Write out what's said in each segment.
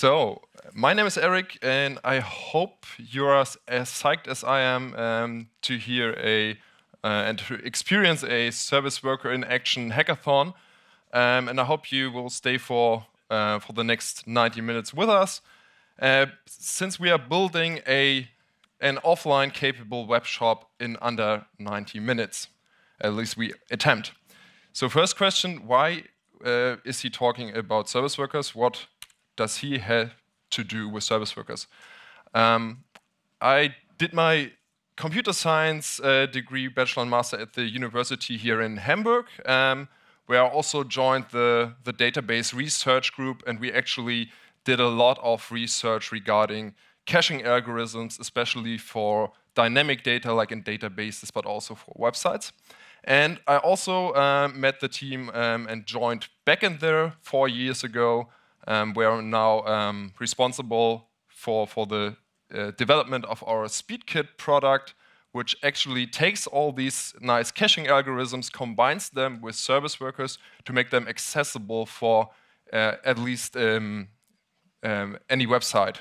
So, my name is Eric, and I hope you're as, as psyched as I am um, to hear a uh, and to experience a service worker in action hackathon. Um, and I hope you will stay for uh, for the next 90 minutes with us. Uh, since we are building a an offline capable web shop in under 90 minutes, at least we attempt. So, first question: Why uh, is he talking about service workers? What does he have to do with service workers? Um, I did my computer science uh, degree, bachelor and master at the university here in Hamburg, um, where I also joined the, the database research group, and we actually did a lot of research regarding caching algorithms, especially for dynamic data, like in databases, but also for websites. And I also uh, met the team um, and joined back in there four years ago um, we are now um, responsible for, for the uh, development of our SpeedKit product, which actually takes all these nice caching algorithms, combines them with service workers to make them accessible for uh, at least um, um any website.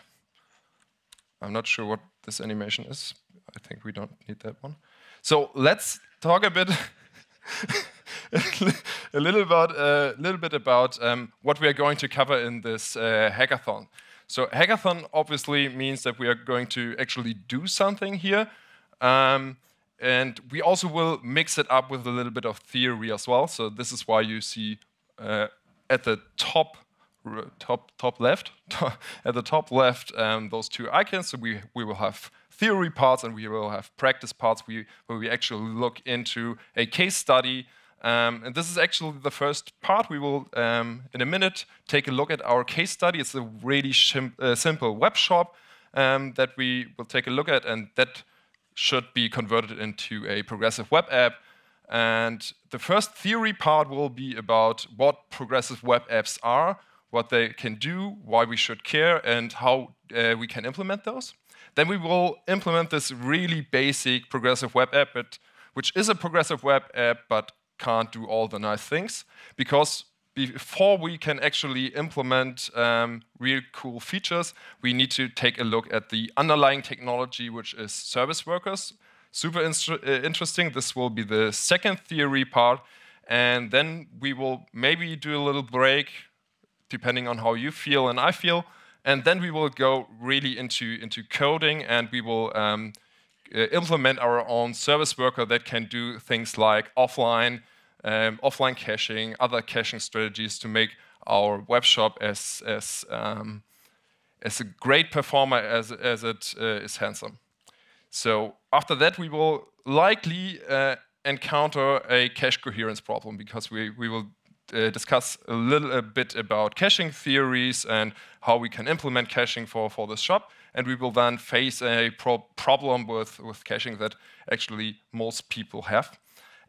I'm not sure what this animation is. I think we don't need that one. So let's talk a bit a little about a uh, little bit about um, what we are going to cover in this uh, hackathon. So hackathon obviously means that we are going to actually do something here, um, and we also will mix it up with a little bit of theory as well. So this is why you see uh, at the top top top left at the top left um, those two icons. So we we will have theory parts and we will have practice parts we, where we actually look into a case study um, and this is actually the first part. We will, um, in a minute, take a look at our case study. It's a really uh, simple web shop um, that we will take a look at, and that should be converted into a progressive web app. And the first theory part will be about what progressive web apps are, what they can do, why we should care, and how uh, we can implement those. Then we will implement this really basic progressive web app, but, which is a progressive web app, but can't do all the nice things because before we can actually implement um, real cool features, we need to take a look at the underlying technology, which is service workers. Super uh, interesting. This will be the second theory part. And then we will maybe do a little break, depending on how you feel and I feel. And then we will go really into, into coding and we will um, uh, implement our own service worker that can do things like offline, um, offline caching, other caching strategies to make our web shop as as um, as a great performer as as it uh, is handsome. So after that, we will likely uh, encounter a cache coherence problem because we we will. Uh, discuss a little a bit about caching theories and how we can implement caching for, for this shop and we will then face a pro problem with, with caching that actually most people have.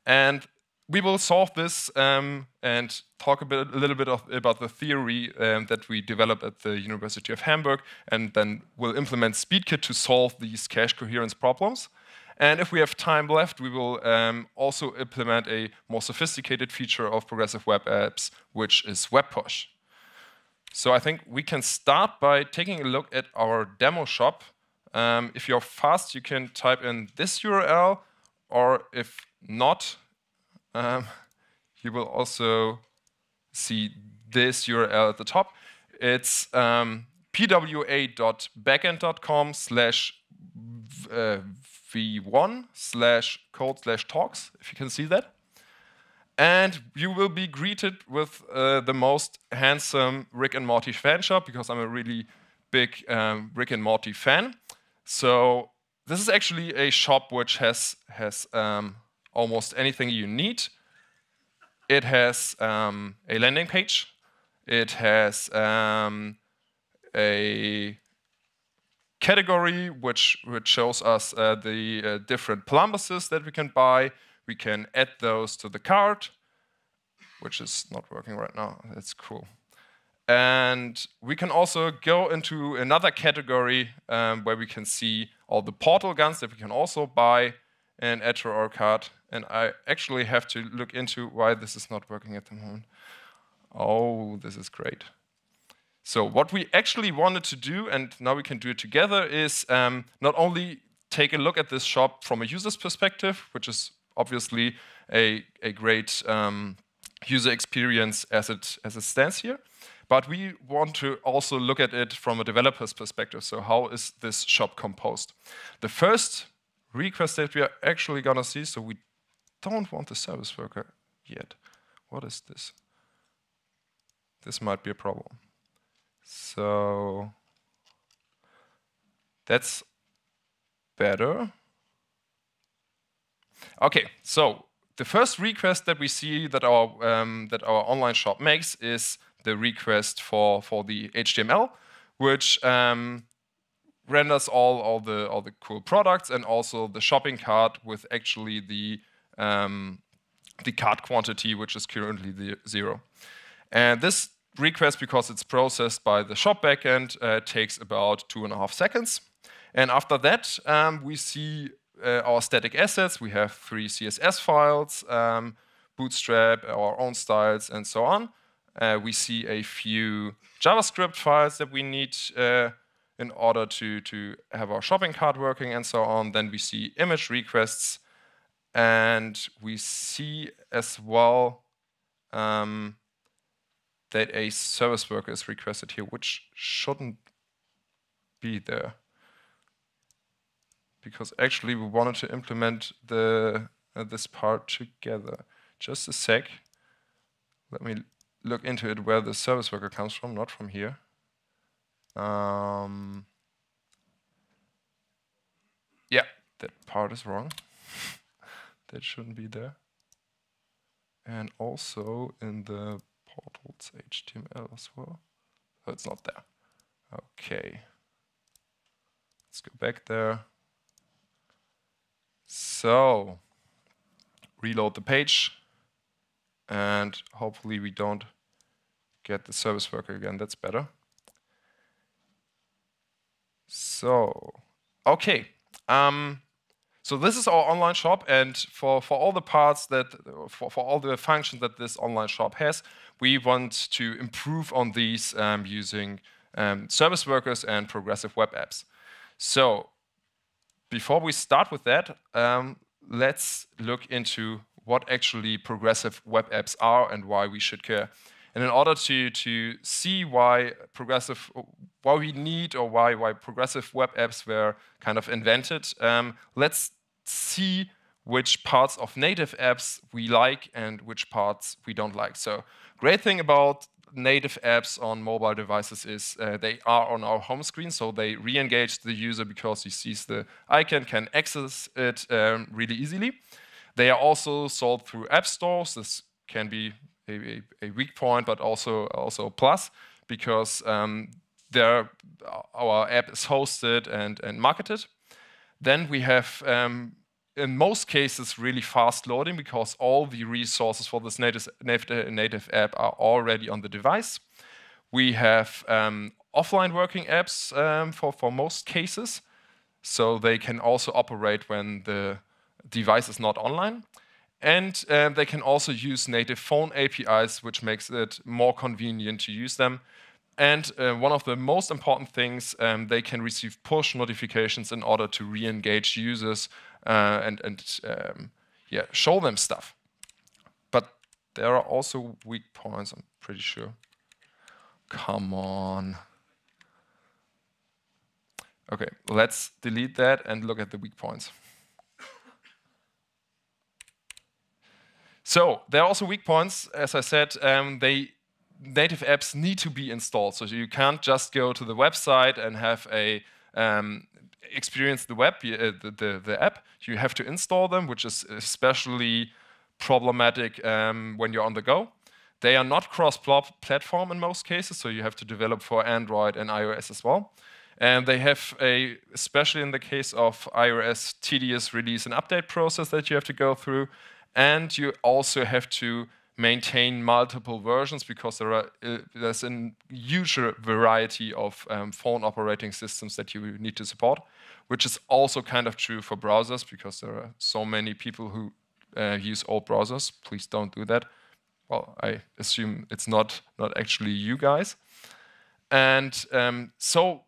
And we will solve this um, and talk a, bit, a little bit of, about the theory um, that we developed at the University of Hamburg, and then we'll implement SpeedKit to solve these cache coherence problems. And if we have time left, we will um, also implement a more sophisticated feature of progressive web apps, which is WebPush. So I think we can start by taking a look at our demo shop. Um, if you're fast, you can type in this URL, or if not, um, you will also see this URL at the top. It's um, pwa.backend.com slash v1 uh, slash code slash talks, if you can see that and you will be greeted with uh, the most handsome Rick and Morty fan shop because I'm a really big um, Rick and Morty fan. So this is actually a shop which has has um, almost anything you need. It has um, a landing page. It has um, a category which which shows us uh, the uh, different plumbuses that we can buy we can add those to the card, which is not working right now. That's cool. And we can also go into another category um, where we can see all the portal guns that we can also buy and add to our card. And I actually have to look into why this is not working at the moment. Oh, this is great. So what we actually wanted to do, and now we can do it together, is um, not only take a look at this shop from a user's perspective, which is obviously a, a great um, user experience as it, as it stands here. But we want to also look at it from a developer's perspective. So how is this shop composed? The first request that we are actually going to see, so we don't want the service worker yet. What is this? This might be a problem. So that's better. Okay, so the first request that we see that our, um, that our online shop makes is the request for, for the HTML, which um, renders all, all, the, all the cool products and also the shopping cart with actually the, um, the cart quantity, which is currently the zero. And this request, because it's processed by the shop backend, uh, takes about two and a half seconds. And after that, um, we see uh, our static assets. We have three CSS files, um, Bootstrap, our own styles, and so on. Uh, we see a few JavaScript files that we need uh, in order to, to have our shopping cart working and so on. Then we see image requests. And we see as well um, that a service worker is requested here, which shouldn't be there because actually we wanted to implement the uh, this part together. Just a sec. Let me look into it where the service worker comes from, not from here. Um, yeah, that part is wrong. that shouldn't be there. And also in the portals HTML as well. Oh, it's not there. Okay. Let's go back there. So reload the page and hopefully we don't get the service worker again. That's better. So, okay. Um, so this is our online shop, and for, for all the parts that, for, for all the functions that this online shop has, we want to improve on these um, using um, service workers and progressive web apps. So before we start with that, um, let's look into what actually progressive web apps are and why we should care. And in order to, to see why progressive, why we need or why, why progressive web apps were kind of invented, um, let's see which parts of native apps we like and which parts we don't like. So great thing about native apps on mobile devices is uh, they are on our home screen, so they re-engage the user because he sees the icon, can access it um, really easily. They are also sold through app stores. This can be a, a, a weak point, but also also plus because um, there our app is hosted and and marketed. Then we have um, in most cases really fast loading because all the resources for this native, uh, native app are already on the device. We have um, offline working apps um, for, for most cases, so they can also operate when the device is not online. And um, they can also use native phone APIs, which makes it more convenient to use them. And uh, one of the most important things, um, they can receive push notifications in order to re-engage users uh, and and um, yeah, show them stuff. But there are also weak points. I'm pretty sure. Come on. Okay, let's delete that and look at the weak points. so there are also weak points, as I said. Um, they native apps need to be installed, so you can't just go to the website and have a um, experience the web, uh, the, the, the, app, you have to install them, which is especially problematic um, when you're on the go. They are not cross-platform in most cases, so you have to develop for Android and iOS as well. And they have a, especially in the case of iOS, tedious release and update process that you have to go through. And you also have to maintain multiple versions because there are, uh, there's a huge variety of um, phone operating systems that you need to support, which is also kind of true for browsers because there are so many people who uh, use old browsers. Please don't do that. Well, I assume it's not not actually you guys. And um, so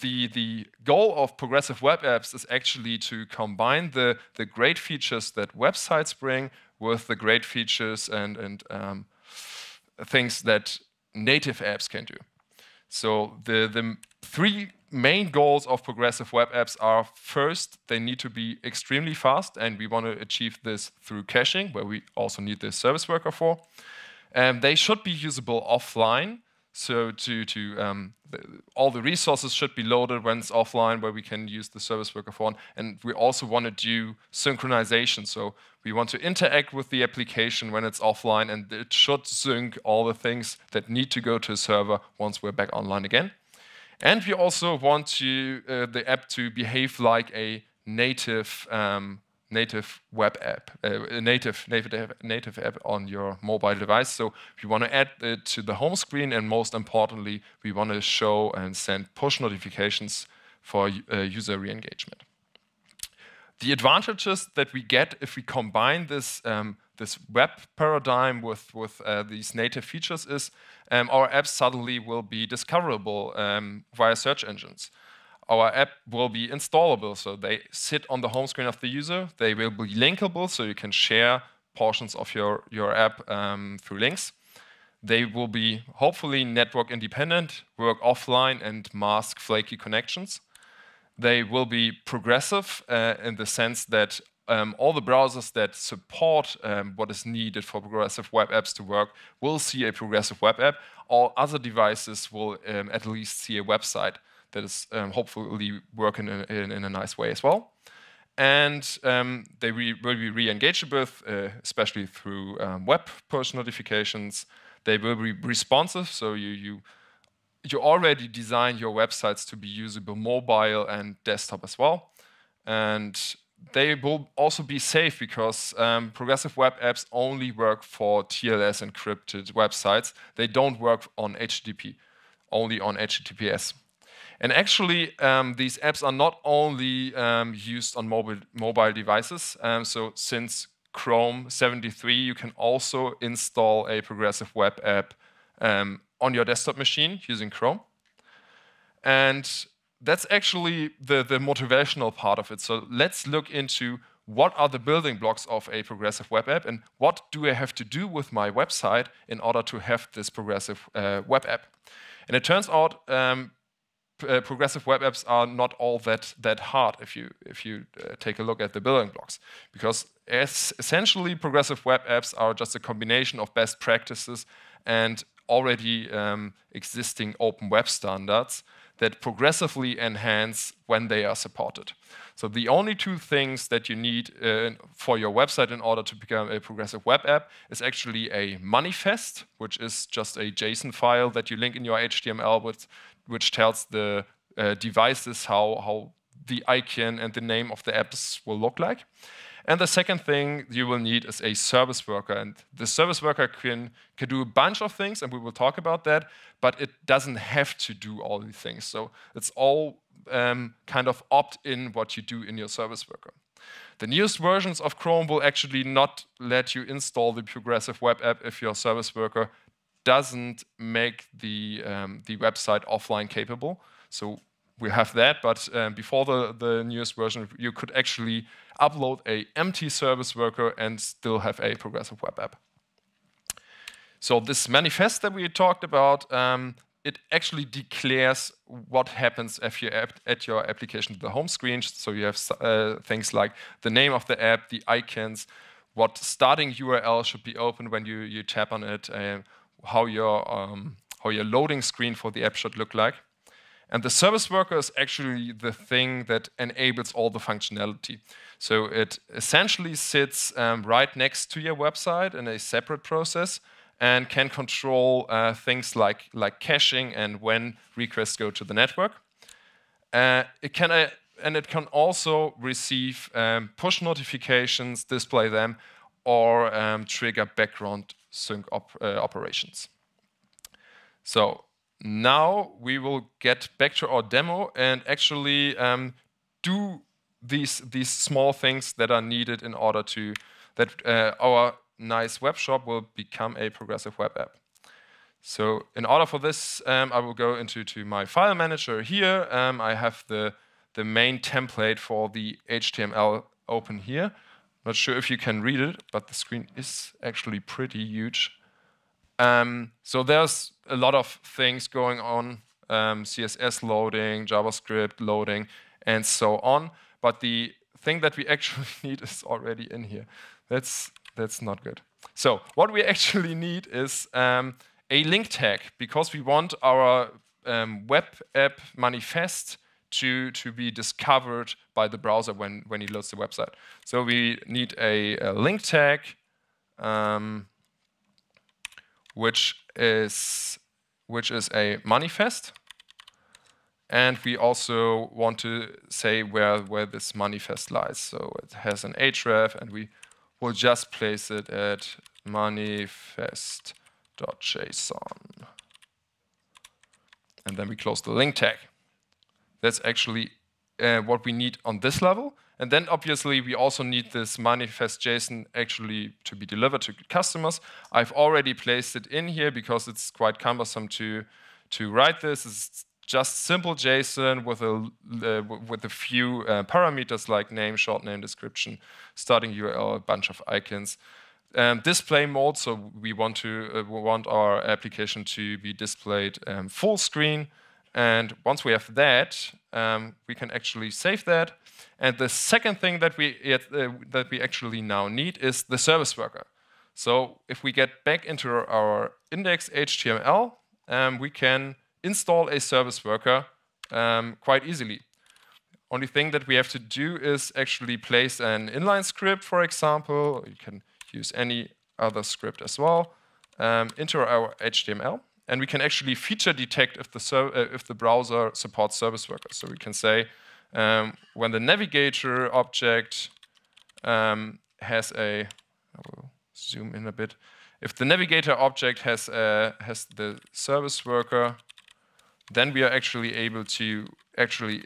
the, the goal of progressive web apps is actually to combine the, the great features that websites bring with the great features and, and um, things that native apps can do. So the, the three main goals of progressive web apps are first, they need to be extremely fast, and we want to achieve this through caching, where we also need the service worker for. And they should be usable offline, so to, to um, all the resources should be loaded when it's offline, where we can use the service worker for. And we also want to do synchronization. So we want to interact with the application when it's offline, and it should sync all the things that need to go to a server once we're back online again. And we also want to, uh, the app to behave like a native um, native web app, uh, native, native, native app on your mobile device. So we want to add it to the home screen, and most importantly, we want to show and send push notifications for uh, user re-engagement. The advantages that we get if we combine this um, this web paradigm with with uh, these native features is um, our apps suddenly will be discoverable um, via search engines our app will be installable. So they sit on the home screen of the user. They will be linkable, so you can share portions of your, your app um, through links. They will be hopefully network independent, work offline, and mask flaky connections. They will be progressive uh, in the sense that um, all the browsers that support um, what is needed for progressive web apps to work will see a progressive web app. All other devices will um, at least see a website that is um, hopefully working in, in, in, a nice way as well. And um, they re will be re-engaged with, uh, especially through um, web push notifications. They will be responsive, so you, you, you already design your websites to be usable mobile and desktop as well. And they will also be safe because um, progressive web apps only work for TLS encrypted websites. They don't work on HTTP, only on HTTPS. And actually, um, these apps are not only um, used on mobile, mobile devices. Um, so since Chrome 73, you can also install a progressive web app um, on your desktop machine using Chrome. And that's actually the, the motivational part of it. So let's look into what are the building blocks of a progressive web app and what do I have to do with my website in order to have this progressive uh, web app. And it turns out um, uh, progressive web apps are not all that that hard if you if you uh, take a look at the building blocks because essentially progressive web apps are just a combination of best practices and already um, existing open web standards that progressively enhance when they are supported. So the only two things that you need uh, for your website in order to become a progressive web app is actually a manifest, which is just a JSON file that you link in your HTML with which tells the uh, devices how, how the icon and the name of the apps will look like. And the second thing you will need is a service worker. And the service worker can, can do a bunch of things, and we will talk about that, but it doesn't have to do all these things. So it's all um, kind of opt-in what you do in your service worker. The newest versions of Chrome will actually not let you install the progressive web app if your service worker doesn't make the, um, the website offline capable. So we have that, but um, before the, the newest version, you could actually upload a empty service worker and still have a progressive web app. So this manifest that we talked about, um, it actually declares what happens if you at your application to the home screen. So you have uh, things like the name of the app, the icons, what starting URL should be open when you, you tap on it, uh, how your, um, how your loading screen for the app should look like. And the service worker is actually the thing that enables all the functionality. So it essentially sits um, right next to your website in a separate process and can control uh, things like, like caching and when requests go to the network. Uh, it can, uh, and it can also receive um, push notifications, display them, or um, trigger background sync op uh, operations. So now we will get back to our demo and actually um, do these these small things that are needed in order to that uh, our nice web shop will become a progressive web app. So in order for this, um, I will go into to my file manager here. Um, I have the the main template for the HTML open here. Not sure if you can read it, but the screen is actually pretty huge. Um, so there's a lot of things going on, um, CSS loading, JavaScript loading, and so on. But the thing that we actually need is already in here. That's, that's not good. So what we actually need is um, a link tag, because we want our um, web app manifest to, to be discovered by the browser when, when he loads the website. So we need a, a link tag, um, which is which is a manifest. And we also want to say where, where this manifest lies. So it has an href, and we will just place it at manifest.json. And then we close the link tag. That's actually uh, what we need on this level. And then obviously we also need this manifest JSON actually to be delivered to customers. I've already placed it in here because it's quite cumbersome to, to write this. It's just simple JSON with a uh, with a few uh, parameters like name, short name, description, starting URL, a bunch of icons. Um, display mode, so we want to uh, we want our application to be displayed um, full screen. And once we have that, um, we can actually save that. And the second thing that we, uh, that we actually now need is the service worker. So if we get back into our index HTML, um, we can install a service worker um, quite easily. Only thing that we have to do is actually place an inline script, for example. You can use any other script as well um, into our HTML and we can actually feature detect if the, uh, if the browser supports service workers. So we can say um, when the navigator object um, has a, I will zoom in a bit, if the navigator object has, a, has the service worker, then we are actually able to actually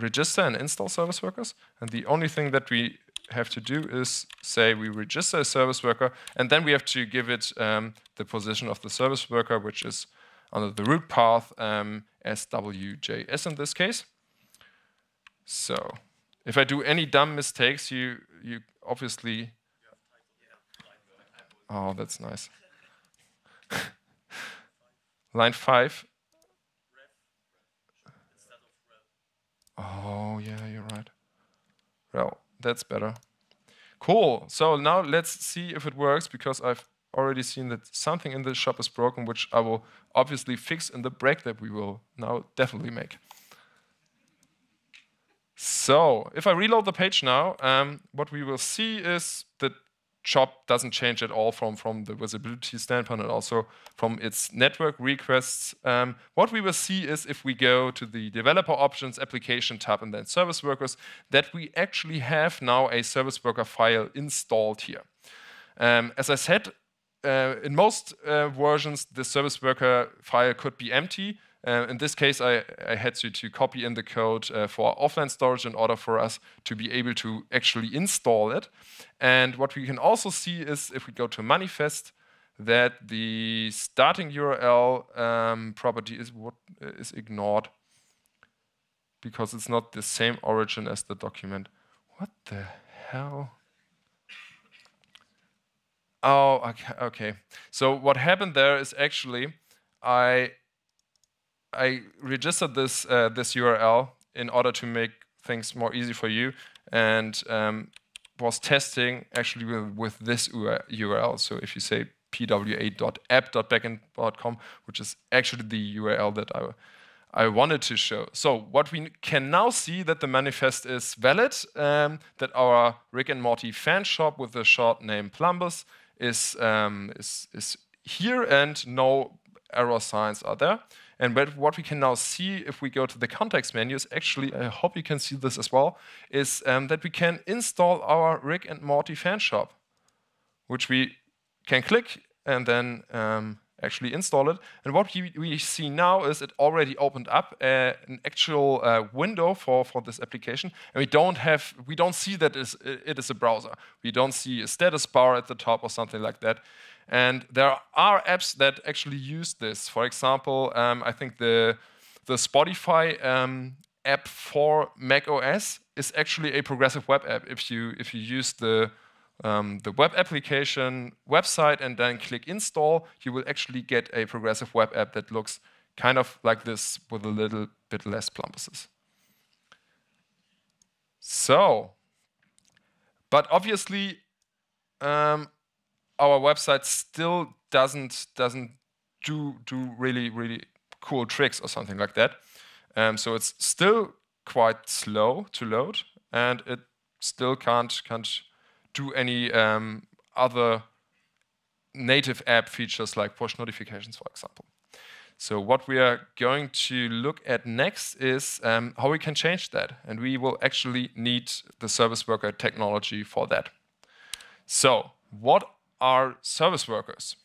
register and install service workers. And the only thing that we have to do is say we register a service worker, and then we have to give it um, the position of the service worker, which is under the root path um, as WJS in this case. So if I do any dumb mistakes, you, you obviously... Oh, that's nice. Line 5. Oh, yeah, you're right. Well, that's better. Cool. So now let's see if it works because I've already seen that something in the shop is broken, which I will obviously fix in the break that we will now definitely make. So if I reload the page now, um, what we will see is that job doesn't change at all from, from the visibility standpoint and also from its network requests. Um, what we will see is if we go to the developer options application tab and then service workers, that we actually have now a service worker file installed here. Um, as I said, uh, in most uh, versions, the service worker file could be empty, um, in this case, I, I, had to, to copy in the code uh, for offline storage in order for us to be able to actually install it. And what we can also see is if we go to manifest, that the starting URL um, property is what uh, is ignored because it's not the same origin as the document. What the hell? Oh, okay. okay. So what happened there is actually I I registered this, uh, this URL in order to make things more easy for you and um, was testing actually with, with, this URL. So if you say pwa.app.backend.com, which is actually the URL that I, I wanted to show. So what we can now see that the manifest is valid, um, that our Rick and Morty fan shop with the short name Plumbus is, um, is, is here and no error signs are there. And what we can now see if we go to the context menus, actually, I hope you can see this as well, is um, that we can install our Rick and Morty fan shop, which we can click and then um, actually install it. And what we, we, see now is it already opened up uh, an actual uh, window for, for this application, and we don't have we don't see that it is a browser. We don't see a status bar at the top or something like that. And there are apps that actually use this. For example, um, I think the, the Spotify um, app for Mac OS is actually a progressive web app if you, if you use the, um, the web application website and then click install, you will actually get a progressive web app that looks kind of like this with a little bit less plumbuses. So, but obviously, um, our website still doesn't doesn't do do really really cool tricks or something like that. Um, so it's still quite slow to load, and it still can't can't do any um, other native app features like push notifications, for example. So what we are going to look at next is um, how we can change that, and we will actually need the service worker technology for that. So what are service workers.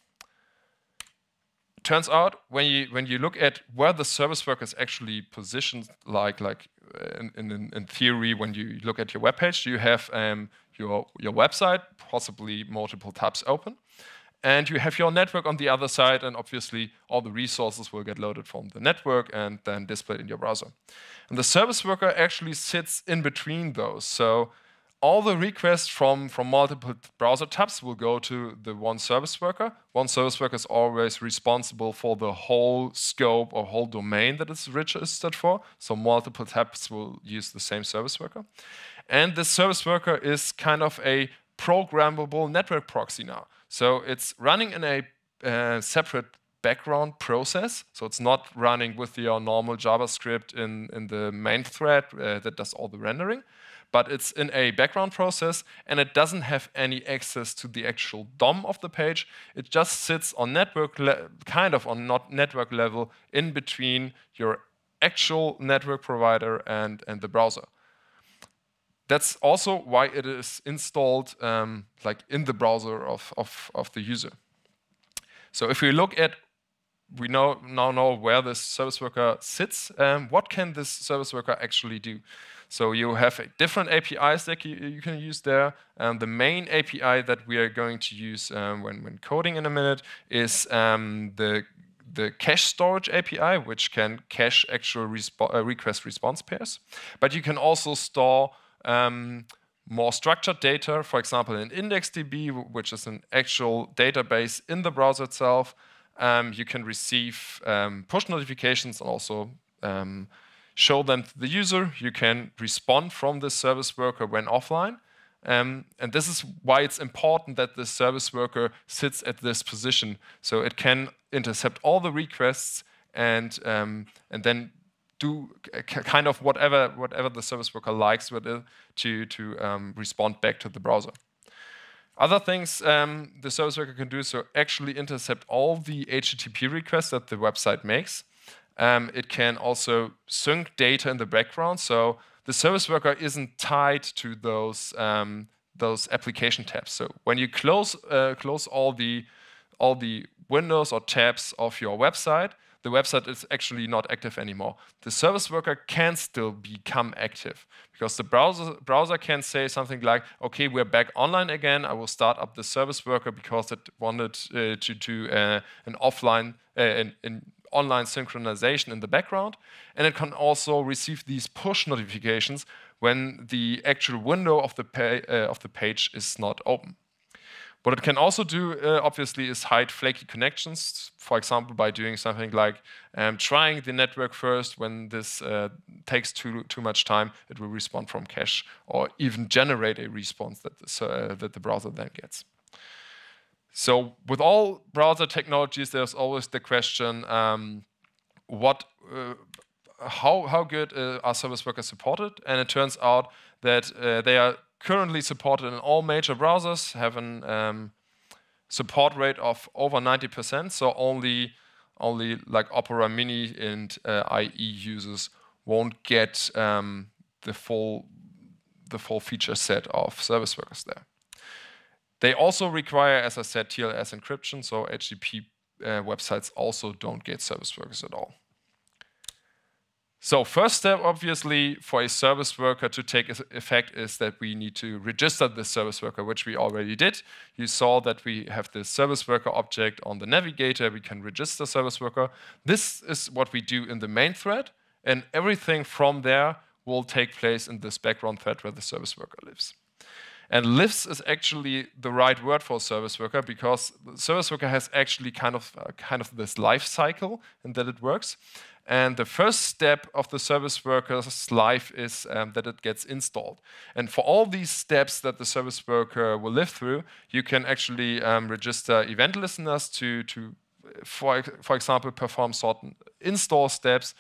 Turns out when you when you look at where the service workers actually positioned, like like uh, in, in, in theory, when you look at your web page, you have um, your your website, possibly multiple tabs open, and you have your network on the other side, and obviously all the resources will get loaded from the network and then displayed in your browser. And the service worker actually sits in between those, so all the requests from, from multiple browser tabs will go to the one service worker. One service worker is always responsible for the whole scope or whole domain that it's registered for. So multiple tabs will use the same service worker. And the service worker is kind of a programmable network proxy now. So it's running in a uh, separate background process. So it's not running with your normal JavaScript in, in the main thread uh, that does all the rendering but it's in a background process and it doesn't have any access to the actual DOM of the page. It just sits on network, kind of on not network level in between your actual network provider and, and the browser. That's also why it is installed um, like in the browser of, of, of the user. So if we look at we know, now know where this service worker sits. Um, what can this service worker actually do? So you have different APIs that you, can use there. And the main API that we are going to use um, when, when coding in a minute is um, the the cache storage API, which can cache actual respo uh, request response pairs. But you can also store um, more structured data, for example, in IndexedDB, which is an actual database in the browser itself um, you can receive um, push notifications and also um, show them to the user. You can respond from the service worker when offline. Um, and this is why it's important that the service worker sits at this position. So it can intercept all the requests and, um, and then do kind of whatever, whatever the service worker likes with it to, to um, respond back to the browser. Other things um, the service worker can do is so actually intercept all the HTTP requests that the website makes. Um, it can also sync data in the background, so the service worker isn't tied to those um, those application tabs. So when you close uh, close all the all the windows or tabs of your website, the website is actually not active anymore. The service worker can still become active because the browser, browser can say something like, okay, we're back online again. I will start up the service worker because it wanted uh, to do uh, an offline, uh, an, an online synchronization in the background. And it can also receive these push notifications when the actual window of the, uh, of the page is not open. What it can also do, uh, obviously, is hide flaky connections, for example, by doing something like um, trying the network first. When this uh, takes too, too much time, it will respond from cache or even generate a response that, uh, that the browser then gets. So with all browser technologies, there's always the question, um, what, uh, how, how good uh, are service workers supported? And it turns out that uh, they are currently supported in all major browsers, have a um, support rate of over 90%, so only, only like Opera Mini and uh, IE users won't get um, the, full, the full feature set of service workers there. They also require, as I said, TLS encryption, so HTTP uh, websites also don't get service workers at all. So first step, obviously, for a service worker to take effect is that we need to register the service worker, which we already did. You saw that we have the service worker object on the navigator. We can register service worker. This is what we do in the main thread, and everything from there will take place in this background thread where the service worker lives. And lives is actually the right word for service worker because service worker has actually kind of uh, kind of this life cycle in that it works. And the first step of the service worker's life is um, that it gets installed. And for all these steps that the service worker will live through, you can actually um, register event listeners to, to for, for example, perform certain install steps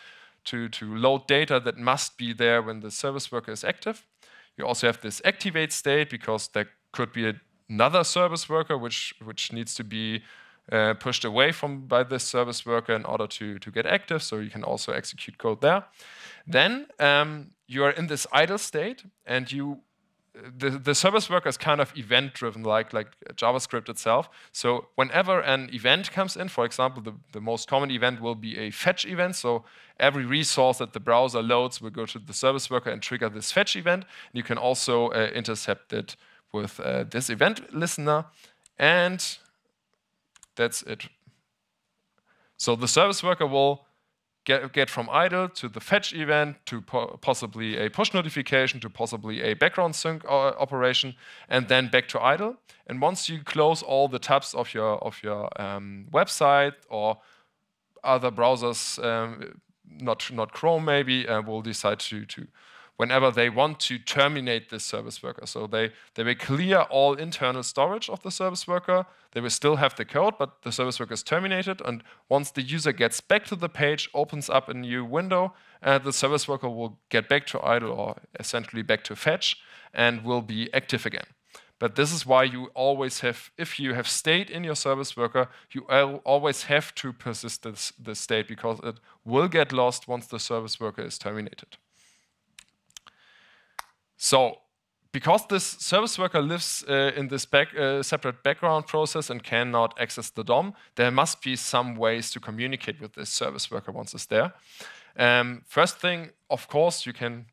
to, to load data that must be there when the service worker is active. You also have this activate state because there could be another service worker which, which needs to be uh, pushed away from by this service worker in order to, to get active. So you can also execute code there. Then um, you are in this idle state and you the, the service worker is kind of event driven like like javascript itself so whenever an event comes in for example the, the most common event will be a fetch event so every resource that the browser loads will go to the service worker and trigger this fetch event and you can also uh, intercept it with uh, this event listener and that's it. So the service worker will get, get from idle to the fetch event to po possibly a push notification to possibly a background sync uh, operation and then back to idle. And once you close all the tabs of your of your um, website or other browsers, um, not not Chrome maybe, uh, will decide to to whenever they want to terminate this service worker. So they, they will clear all internal storage of the service worker. They will still have the code, but the service worker is terminated. And once the user gets back to the page, opens up a new window, uh, the service worker will get back to idle or essentially back to fetch and will be active again. But this is why you always have, if you have state in your service worker, you always have to persist this, this state because it will get lost once the service worker is terminated. So because this service worker lives uh, in this back, uh, separate background process and cannot access the DOM, there must be some ways to communicate with this service worker once it's there. Um, first thing, of course, you can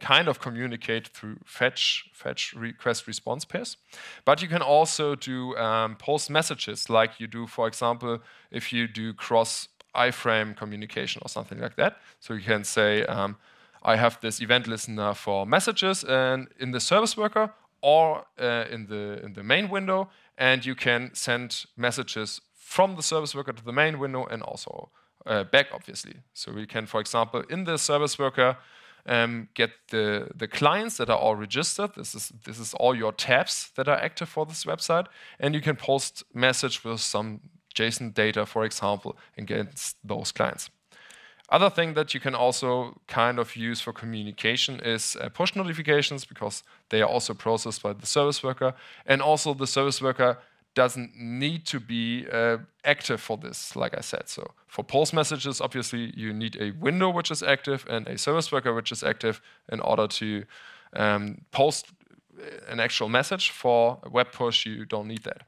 kind of communicate through fetch, fetch request response pairs, but you can also do um, post messages like you do, for example, if you do cross iframe communication or something like that. So you can say, um, I have this event listener for messages and in the service worker or uh, in the in the main window, and you can send messages from the service worker to the main window and also uh, back, obviously. So we can, for example, in the service worker, um, get the the clients that are all registered. This is this is all your tabs that are active for this website, and you can post message with some JSON data, for example, against those clients. Other thing that you can also kind of use for communication is uh, push notifications because they are also processed by the service worker. And also the service worker doesn't need to be uh, active for this, like I said. So for post messages, obviously you need a window which is active and a service worker which is active in order to um, post uh, an actual message. For web push, you don't need that.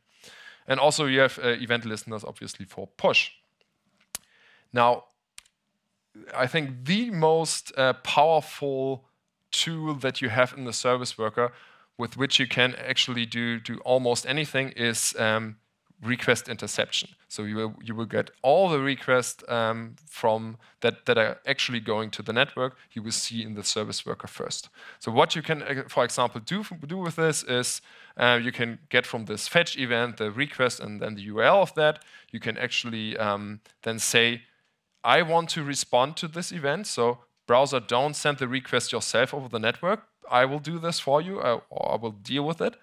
And also you have uh, event listeners, obviously, for push. Now, I think, the most uh, powerful tool that you have in the service worker with which you can actually do, do almost anything is um, request interception. So you will, you will get all the requests um, from that, that are actually going to the network, you will see in the service worker first. So what you can, uh, for example, do, do with this is uh, you can get from this fetch event the request and then the URL of that. You can actually um, then say, I want to respond to this event. So browser, don't send the request yourself over the network. I will do this for you, I, or I will deal with it.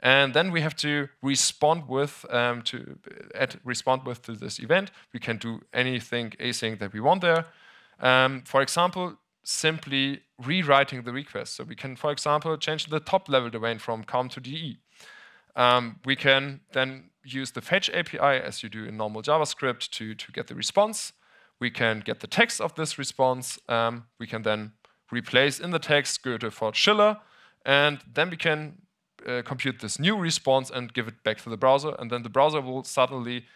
And then we have to respond with um, to add, respond with to this event. We can do anything async that we want there. Um, for example, simply rewriting the request. So we can, for example, change the top level domain from com to de. Um, we can then use the fetch API as you do in normal JavaScript to, to get the response we can get the text of this response. Um, we can then replace in the text Goethe, for Schiller, and then we can uh, compute this new response and give it back to the browser. And then the browser will suddenly,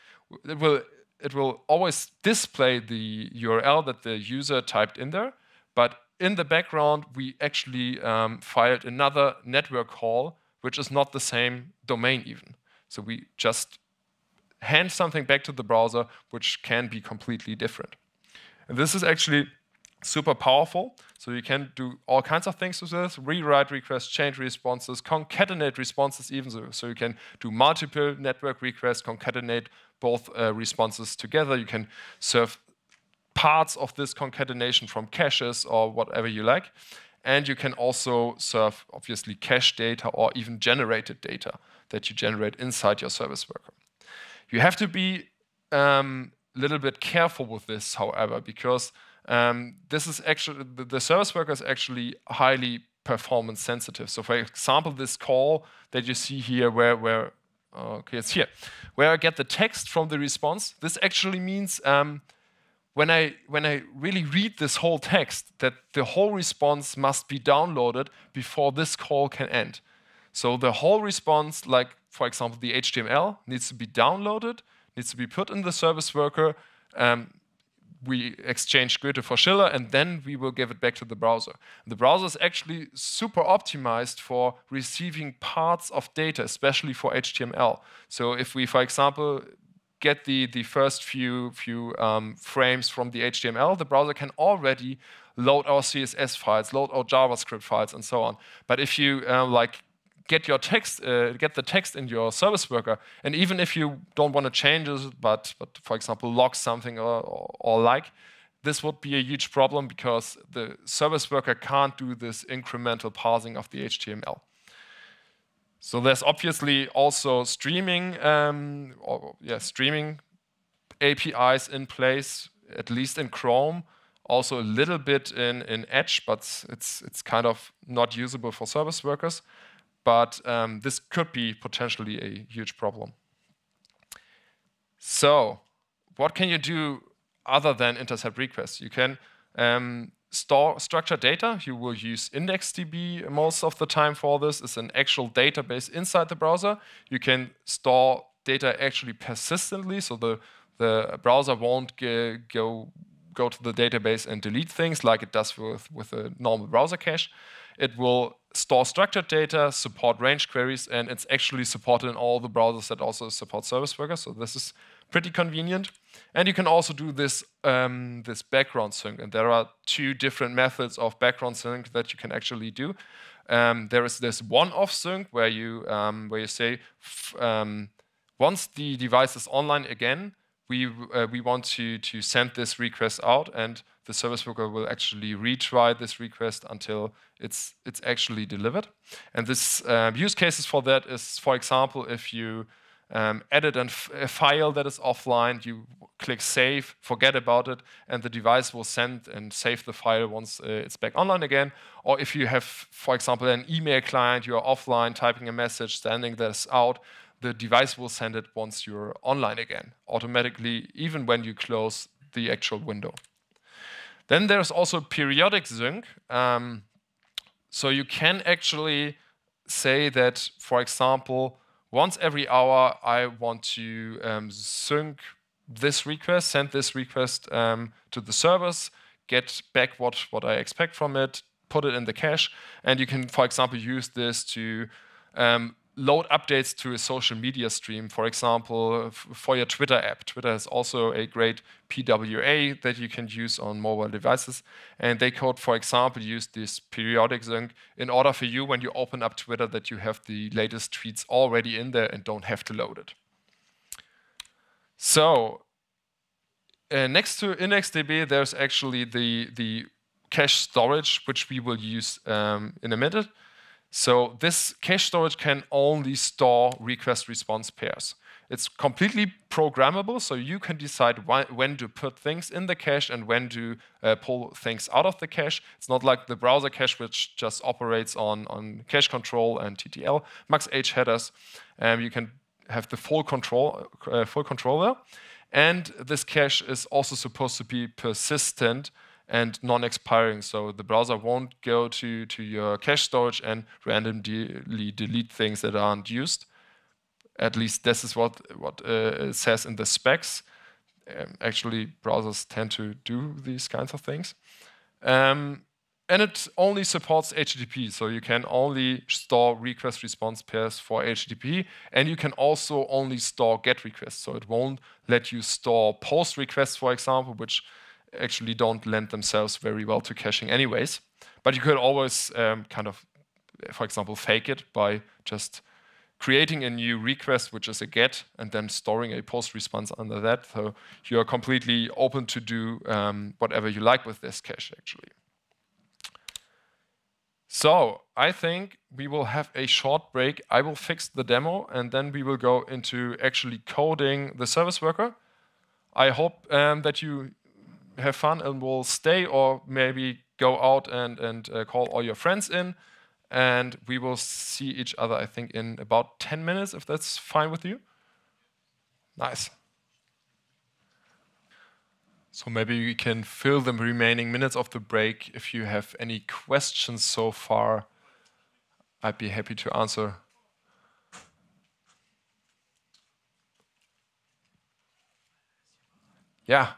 it will, it will always display the URL that the user typed in there. But in the background, we actually um, filed another network call, which is not the same domain even. So we just hand something back to the browser which can be completely different. And this is actually super powerful. So you can do all kinds of things with this, rewrite requests, change responses, concatenate responses even. So, so you can do multiple network requests, concatenate both uh, responses together. You can serve parts of this concatenation from caches or whatever you like. And you can also serve, obviously, cache data or even generated data that you generate inside your service worker. You have to be um, a little bit careful with this, however, because um, this is actually the service worker is actually highly performance sensitive. So, for example, this call that you see here, where where okay, it's here, where I get the text from the response. This actually means um, when I when I really read this whole text, that the whole response must be downloaded before this call can end. So the whole response, like for example, the HTML needs to be downloaded, needs to be put in the service worker. Um, we exchange Goethe for Schiller, and then we will give it back to the browser. The browser is actually super optimized for receiving parts of data, especially for HTML. So if we, for example, get the, the first few, few um, frames from the HTML, the browser can already load our CSS files, load our JavaScript files, and so on. But if you uh, like get your text, uh, get the text in your service worker. And even if you don't want to change it, but, but for example, lock something or, or, or like, this would be a huge problem because the service worker can't do this incremental parsing of the HTML. So there's obviously also streaming, um, or, yeah, streaming APIs in place, at least in Chrome, also a little bit in, in Edge, but it's, it's kind of not usable for service workers but um, this could be potentially a huge problem. So what can you do other than intercept requests? You can um, store structured data. You will use IndexedDB most of the time for this. It's an actual database inside the browser. You can store data actually persistently, so the, the browser won't go, go to the database and delete things like it does with, with a normal browser cache. It will store structured data, support range queries, and it's actually supported in all the browsers that also support service workers. So this is pretty convenient. And you can also do this, um, this background sync. And there are two different methods of background sync that you can actually do. Um, there is this one-off sync where you, um, where you say, um, once the device is online again, we, uh, we want to, to send this request out and the service worker will actually retry this request until it's, it's actually delivered. And this uh, use cases for that is, for example, if you um, edit a file that is offline, you click save, forget about it, and the device will send and save the file once uh, it's back online again. Or if you have, for example, an email client, you are offline, typing a message, sending this out, the device will send it once you're online again, automatically, even when you close the actual window. Then there's also periodic sync. Um, so you can actually say that, for example, once every hour, I want to um, sync this request, send this request um, to the servers, get back what, what I expect from it, put it in the cache. And you can, for example, use this to um, load updates to a social media stream, for example, for your Twitter app. Twitter has also a great PWA that you can use on mobile devices. And they could, for example, use this periodic sync in order for you, when you open up Twitter, that you have the latest tweets already in there and don't have to load it. So uh, next to IndexedDB, there's actually the, the cache storage, which we will use um, in a minute. So this cache storage can only store request response pairs. It's completely programmable, so you can decide when to put things in the cache and when to uh, pull things out of the cache. It's not like the browser cache, which just operates on, on cache control and TTL, MaxH headers. Um, you can have the full control, uh, full control there. And this cache is also supposed to be persistent, and non-expiring. So the browser won't go to, to your cache storage and randomly delete things that aren't used. At least this is what, what uh, says in the specs. Um, actually, browsers tend to do these kinds of things. Um, and it only supports HTTP, so you can only store request response pairs for HTTP, and you can also only store GET requests, so it won't let you store POST requests, for example, which actually don't lend themselves very well to caching anyways. But you could always um, kind of, for example, fake it by just creating a new request, which is a get, and then storing a post response under that. So you are completely open to do um, whatever you like with this cache, actually. So I think we will have a short break. I will fix the demo, and then we will go into actually coding the service worker. I hope um, that you have fun and will stay or maybe go out and, and uh, call all your friends in. And we will see each other, I think, in about 10 minutes, if that's fine with you. Nice. So maybe you can fill the remaining minutes of the break if you have any questions so far. I'd be happy to answer. Yeah.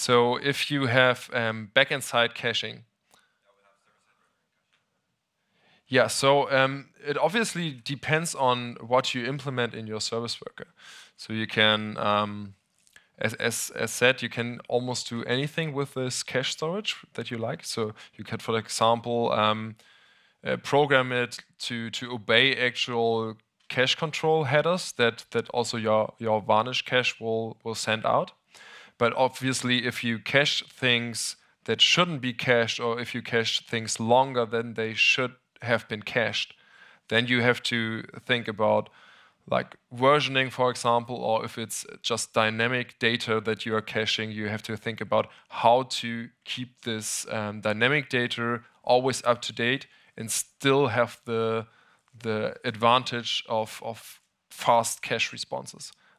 So if you have um, backend side caching, yeah, so um, it obviously depends on what you implement in your service worker. So you can, um, as, as, as said, you can almost do anything with this cache storage that you like. So you can, for example, um, uh, program it to, to obey actual cache control headers that, that also your, your varnish cache will, will send out. But obviously, if you cache things that shouldn't be cached, or if you cache things longer than they should have been cached, then you have to think about like versioning, for example, or if it's just dynamic data that you are caching, you have to think about how to keep this um, dynamic data always up to date and still have the the advantage of, of fast cache responses.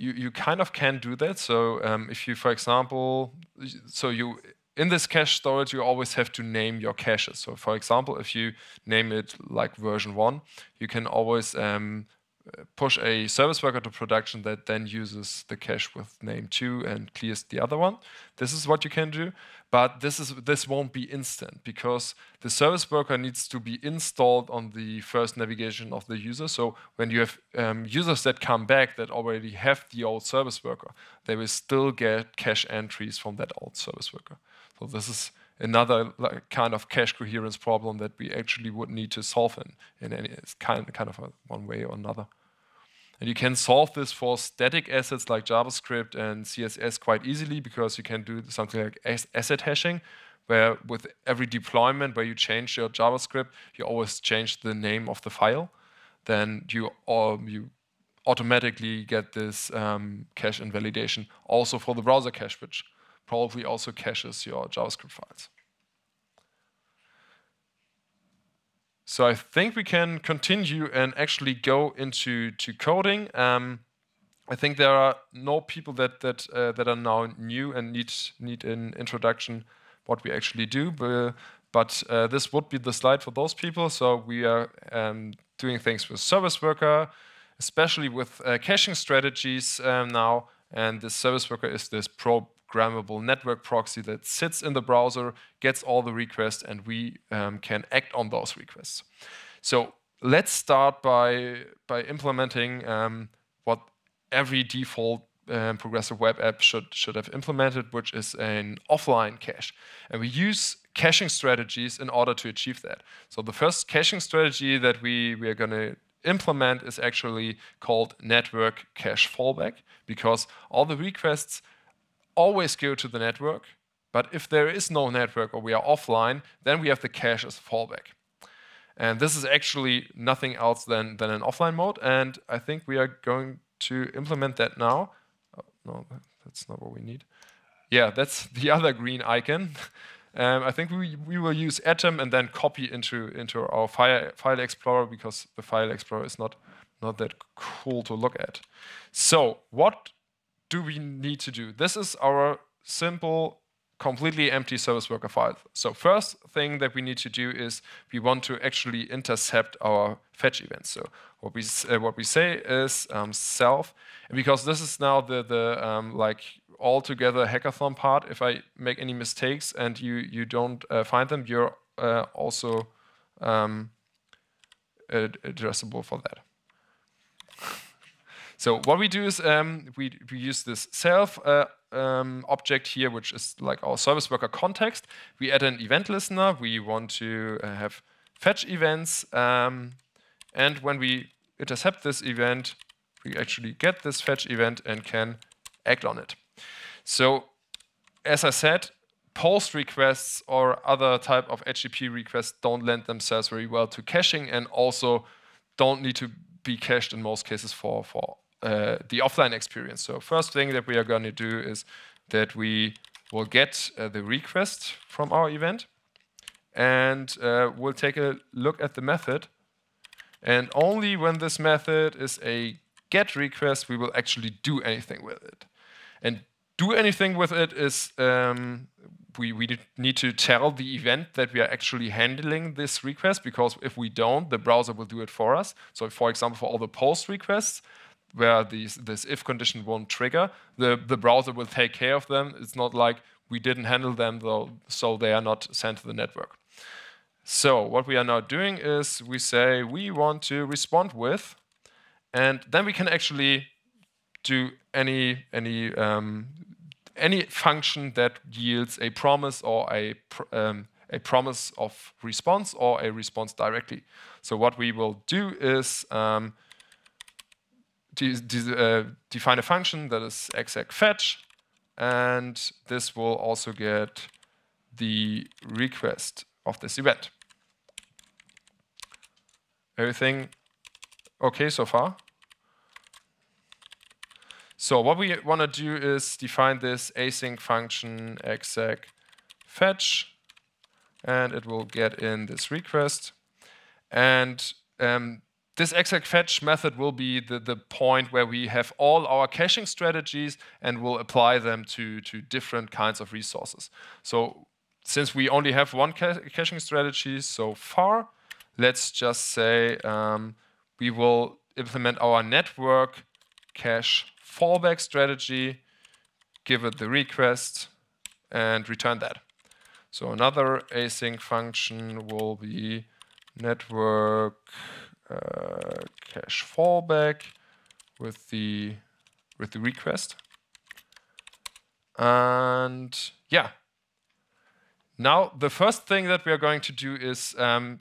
you, you kind of can do that. So um, if you, for example, so you in this cache storage, you always have to name your caches. So for example, if you name it like version one, you can always um, push a service worker to production that then uses the cache with name2 and clears the other one. This is what you can do, but this is this won't be instant because the service worker needs to be installed on the first navigation of the user. So when you have um, users that come back that already have the old service worker, they will still get cache entries from that old service worker. So this is another like, kind of cache coherence problem that we actually would need to solve in, in any kind, kind of a, one way or another. And you can solve this for static assets like JavaScript and CSS quite easily because you can do something like asset hashing, where with every deployment where you change your JavaScript, you always change the name of the file. Then you, um, you automatically get this um, cache invalidation also for the browser cache, which probably also caches your JavaScript files. So I think we can continue and actually go into to coding. Um, I think there are no people that that uh, that are now new and need need an introduction what we actually do. But, uh, but uh, this would be the slide for those people. So we are um, doing things with Service Worker, especially with uh, caching strategies um, now. And the Service Worker is this pro programmable network proxy that sits in the browser, gets all the requests, and we um, can act on those requests. So let's start by, by implementing um, what every default um, progressive web app should, should have implemented, which is an offline cache. And we use caching strategies in order to achieve that. So the first caching strategy that we, we are going to implement is actually called network cache fallback because all the requests always go to the network, but if there is no network or we are offline, then we have the cache as fallback. And this is actually nothing else than, than an offline mode, and I think we are going to implement that now. Oh, no, that's not what we need. Yeah, that's the other green icon. Um, I think we, we will use Atom and then copy into, into our file, file Explorer because the File Explorer is not, not that cool to look at. So what do we need to do? This is our simple, completely empty service worker file. So first thing that we need to do is we want to actually intercept our fetch events. So what we uh, what we say is um, self, and because this is now the the um, like altogether hackathon part. If I make any mistakes and you you don't uh, find them, you're uh, also um, addressable for that. So what we do is um, we, we use this self uh, um, object here, which is like our service worker context. We add an event listener. We want to uh, have fetch events. Um, and when we intercept this event, we actually get this fetch event and can act on it. So as I said, post requests or other type of HTTP requests don't lend themselves very well to caching and also don't need to be cached in most cases for, for uh, the offline experience. So first thing that we are going to do is that we will get uh, the request from our event, and uh, we'll take a look at the method. And only when this method is a get request, we will actually do anything with it. And do anything with it is um, we, we need to tell the event that we are actually handling this request because if we don't, the browser will do it for us. So, for example, for all the post requests, where these, this if condition won't trigger. The, the browser will take care of them. It's not like we didn't handle them, though, so they are not sent to the network. So what we are now doing is we say we want to respond with, and then we can actually do any any um, any function that yields a promise or a pr um, a promise of response or a response directly. So what we will do is um, uh, define a function that is exec fetch, and this will also get the request of this event. Everything okay so far? So what we want to do is define this async function exec fetch, and it will get in this request. And um, this exact fetch method will be the, the point where we have all our caching strategies and we'll apply them to, to different kinds of resources. So since we only have one caching strategy so far, let's just say um, we will implement our network cache fallback strategy, give it the request, and return that. So another async function will be network uh, cache fallback with the with the request. And yeah. Now the first thing that we are going to do is um,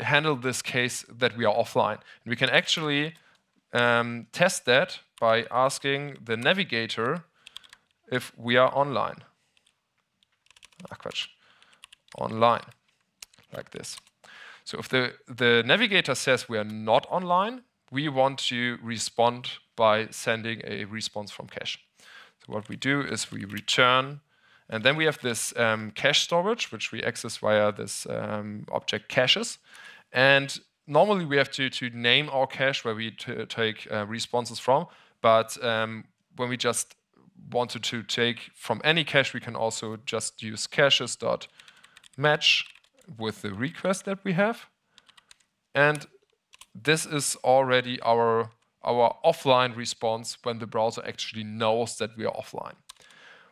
handle this case that we are offline. And we can actually um, test that by asking the navigator if we are online. Ah, quatsch. Online, like this. So if the, the navigator says we are not online, we want to respond by sending a response from cache. So what we do is we return, and then we have this um, cache storage, which we access via this um, object caches. And normally we have to, to name our cache where we take uh, responses from, but um, when we just wanted to take from any cache, we can also just use caches.match with the request that we have. And this is already our, our offline response when the browser actually knows that we are offline.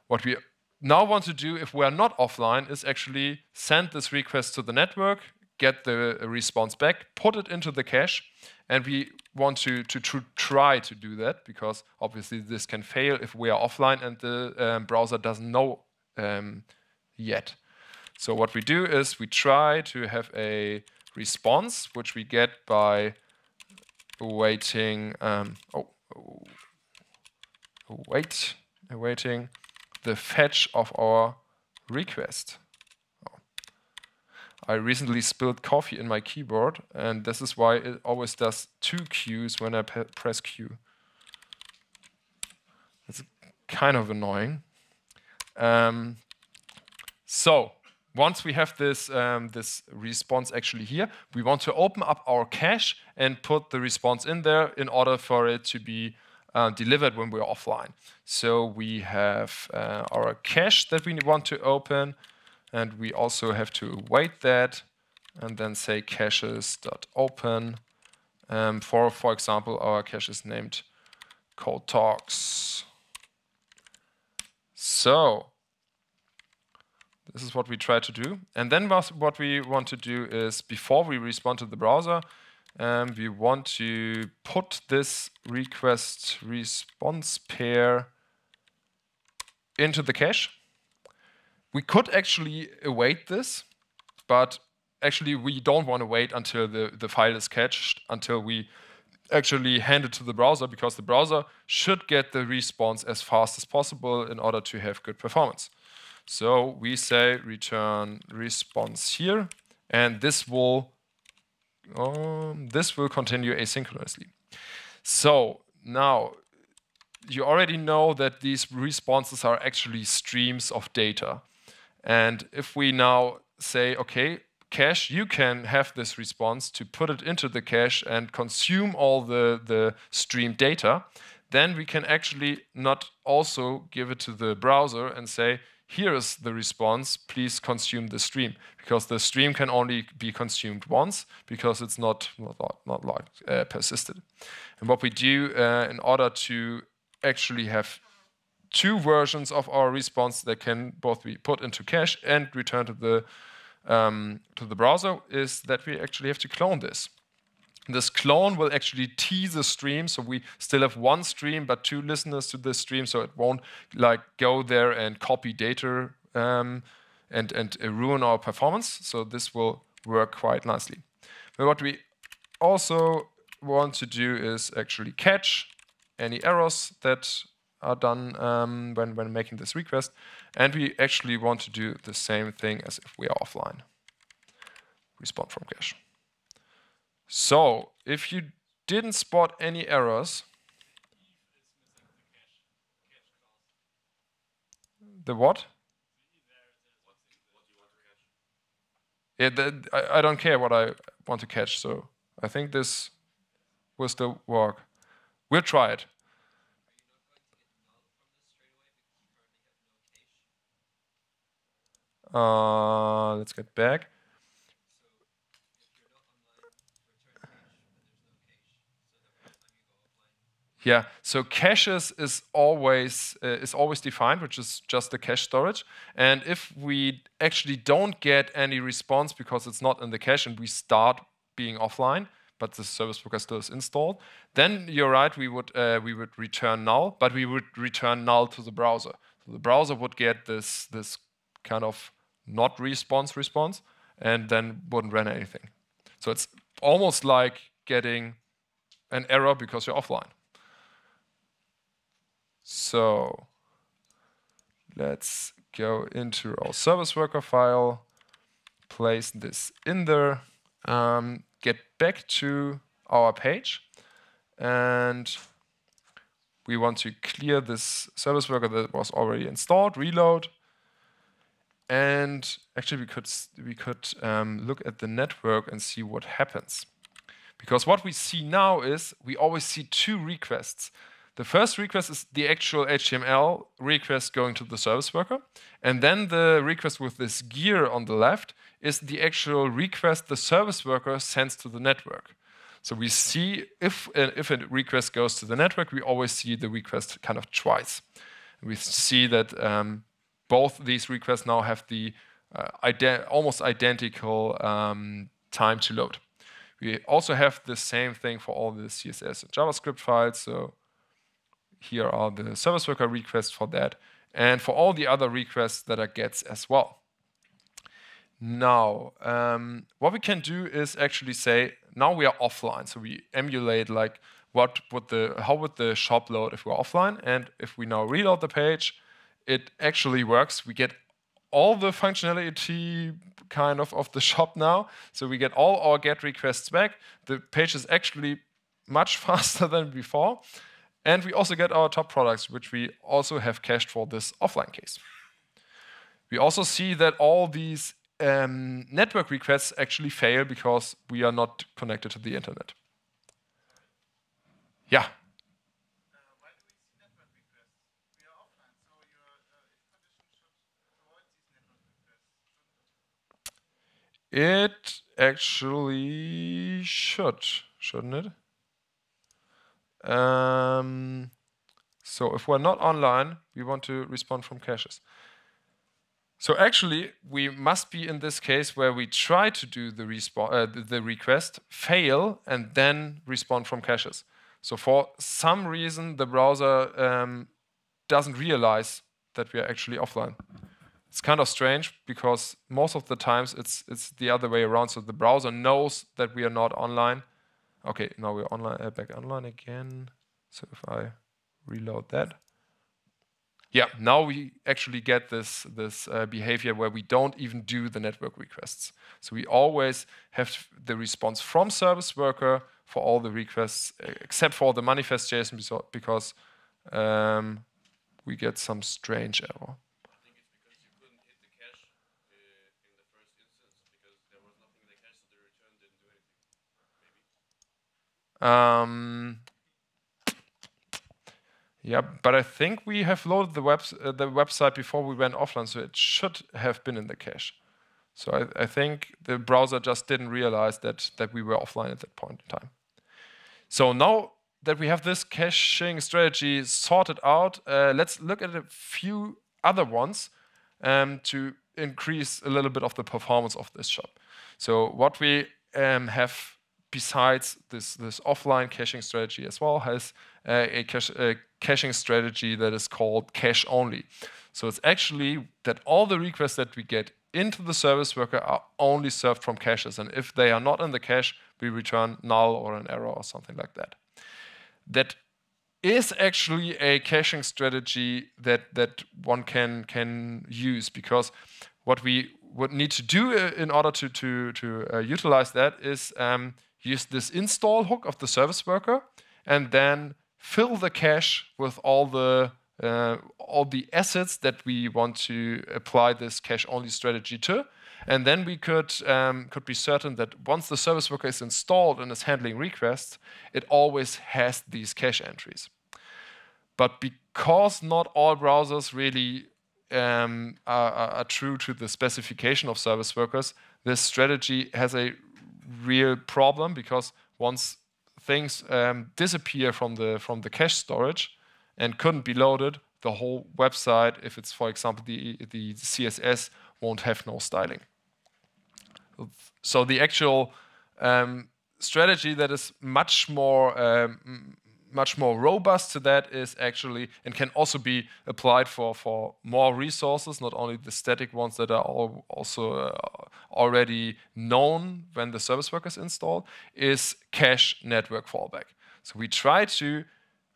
What we now want to do if we are not offline is actually send this request to the network, get the response back, put it into the cache, and we want to, to, try to do that because obviously this can fail if we are offline and the um, browser doesn't know um, yet. So what we do is we try to have a response, which we get by awaiting, um, oh, oh, wait, awaiting the fetch of our request. Oh. I recently spilled coffee in my keyboard, and this is why it always does two Qs when I press Q. It's kind of annoying. Um, so once we have this, um, this response actually here, we want to open up our cache and put the response in there in order for it to be uh, delivered when we're offline. So we have uh, our cache that we want to open, and we also have to wait that, and then say caches.open. Um, for, for example, our cache is named code talks. So this is what we try to do. And then what we want to do is, before we respond to the browser, um, we want to put this request response pair into the cache. We could actually await this, but actually we don't want to wait until the, the file is cached, until we actually hand it to the browser, because the browser should get the response as fast as possible in order to have good performance. So we say return response here, and this will um, this will continue asynchronously. So now you already know that these responses are actually streams of data. And if we now say, okay, cache, you can have this response to put it into the cache and consume all the, the stream data, then we can actually not also give it to the browser and say, here is the response, please consume the stream, because the stream can only be consumed once, because it's not, not, not like, uh, persisted. And what we do uh, in order to actually have two versions of our response that can both be put into cache and returned to the um, to the browser is that we actually have to clone this. This clone will actually tease the stream, so we still have one stream, but two listeners to this stream, so it won't like go there and copy data um, and, and uh, ruin our performance. So this will work quite nicely. But what we also want to do is actually catch any errors that are done um, when, when making this request. And we actually want to do the same thing as if we are offline. Respond from cache. So if you didn't spot any errors, the what? Yeah, the, I, I don't care what I want to catch, so I think this will still work. We'll try it. Uh, let's get back. Yeah, so caches is always uh, is always defined, which is just the cache storage. And if we actually don't get any response because it's not in the cache and we start being offline, but the service worker still is installed, then you're right, we would uh, we would return null, but we would return null to the browser. So the browser would get this this kind of not response response and then wouldn't run anything. So it's almost like getting an error because you're offline. So let's go into our service worker file, place this in there, um, get back to our page, and we want to clear this service worker that was already installed, reload, and actually we could we could um, look at the network and see what happens. Because what we see now is we always see two requests. The first request is the actual HTML request going to the service worker. And then the request with this gear on the left is the actual request the service worker sends to the network. So we see if, uh, if a request goes to the network, we always see the request kind of twice. We see that um, both these requests now have the uh, ident almost identical um, time to load. We also have the same thing for all the CSS and JavaScript files. So here are the service worker requests for that and for all the other requests that it gets as well. Now, um, what we can do is actually say, now we are offline. So we emulate like what would the, how would the shop load if we're offline? And if we now reload the page, it actually works. We get all the functionality kind of of the shop now. So we get all our get requests back. The page is actually much faster than before. And we also get our top products, which we also have cached for this offline case. We also see that all these um, network requests actually fail because we are not connected to the internet. Yeah. It actually should, shouldn't it? Um, so if we're not online, we want to respond from caches. So actually, we must be in this case where we try to do the, uh, the request, fail, and then respond from caches. So for some reason, the browser um, doesn't realize that we are actually offline. It's kind of strange because most of the times it's, it's the other way around. So the browser knows that we are not online, Okay, now we're online, uh, back online again. So if I reload that, yeah, now we actually get this this uh, behavior where we don't even do the network requests. So we always have the response from service worker for all the requests except for the manifest JSON because um, we get some strange error. Um, yeah, but I think we have loaded the, webs uh, the website before we went offline, so it should have been in the cache. So I, I, think the browser just didn't realize that, that we were offline at that point in time. So now that we have this caching strategy sorted out, uh, let's look at a few other ones um, to increase a little bit of the performance of this shop. So what we um, have besides this, this offline caching strategy as well, has a, a, cache, a caching strategy that is called cache only. So it's actually that all the requests that we get into the service worker are only served from caches. And if they are not in the cache, we return null or an error or something like that. That is actually a caching strategy that, that one can, can use because what we would need to do uh, in order to, to, to uh, utilize that is um, use this install hook of the service worker, and then fill the cache with all the uh, all the assets that we want to apply this cache-only strategy to. And then we could um, could be certain that once the service worker is installed and is handling requests, it always has these cache entries. But because not all browsers really um, are, are, true to the specification of service workers, this strategy has a real problem because once things um, disappear from the from the cache storage and couldn't be loaded, the whole website, if it's for example the the CSS, won't have no styling. So the actual um, strategy that is much more um, much more robust to that is actually and can also be applied for for more resources, not only the static ones that are all also uh, already known when the service worker is installed, is cache network fallback. So we try to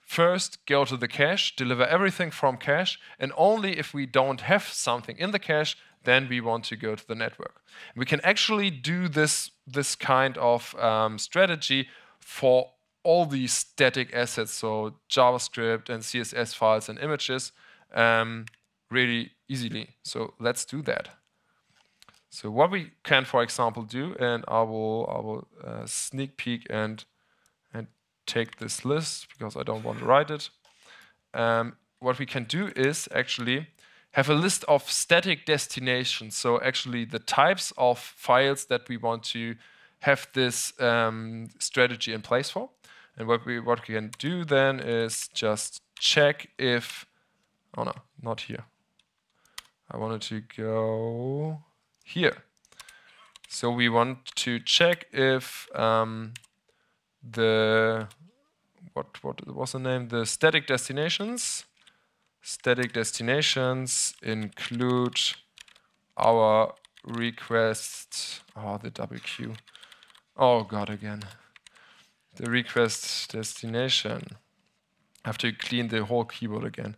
first go to the cache, deliver everything from cache, and only if we don't have something in the cache, then we want to go to the network. We can actually do this this kind of um, strategy for all these static assets, so JavaScript and CSS files and images, um, really easily. So let's do that. So what we can, for example, do, and I will, I will uh, sneak peek and and take this list because I don't want to write it. Um, what we can do is actually have a list of static destinations. So actually the types of files that we want to have this um, strategy in place for. And what we what we can do then is just check if oh no, not here. I wanted to go here. So we want to check if um, the what what was the name? The static destinations. Static destinations include our request. Oh, the WQ. Oh god again the request destination. After you clean the whole keyboard again.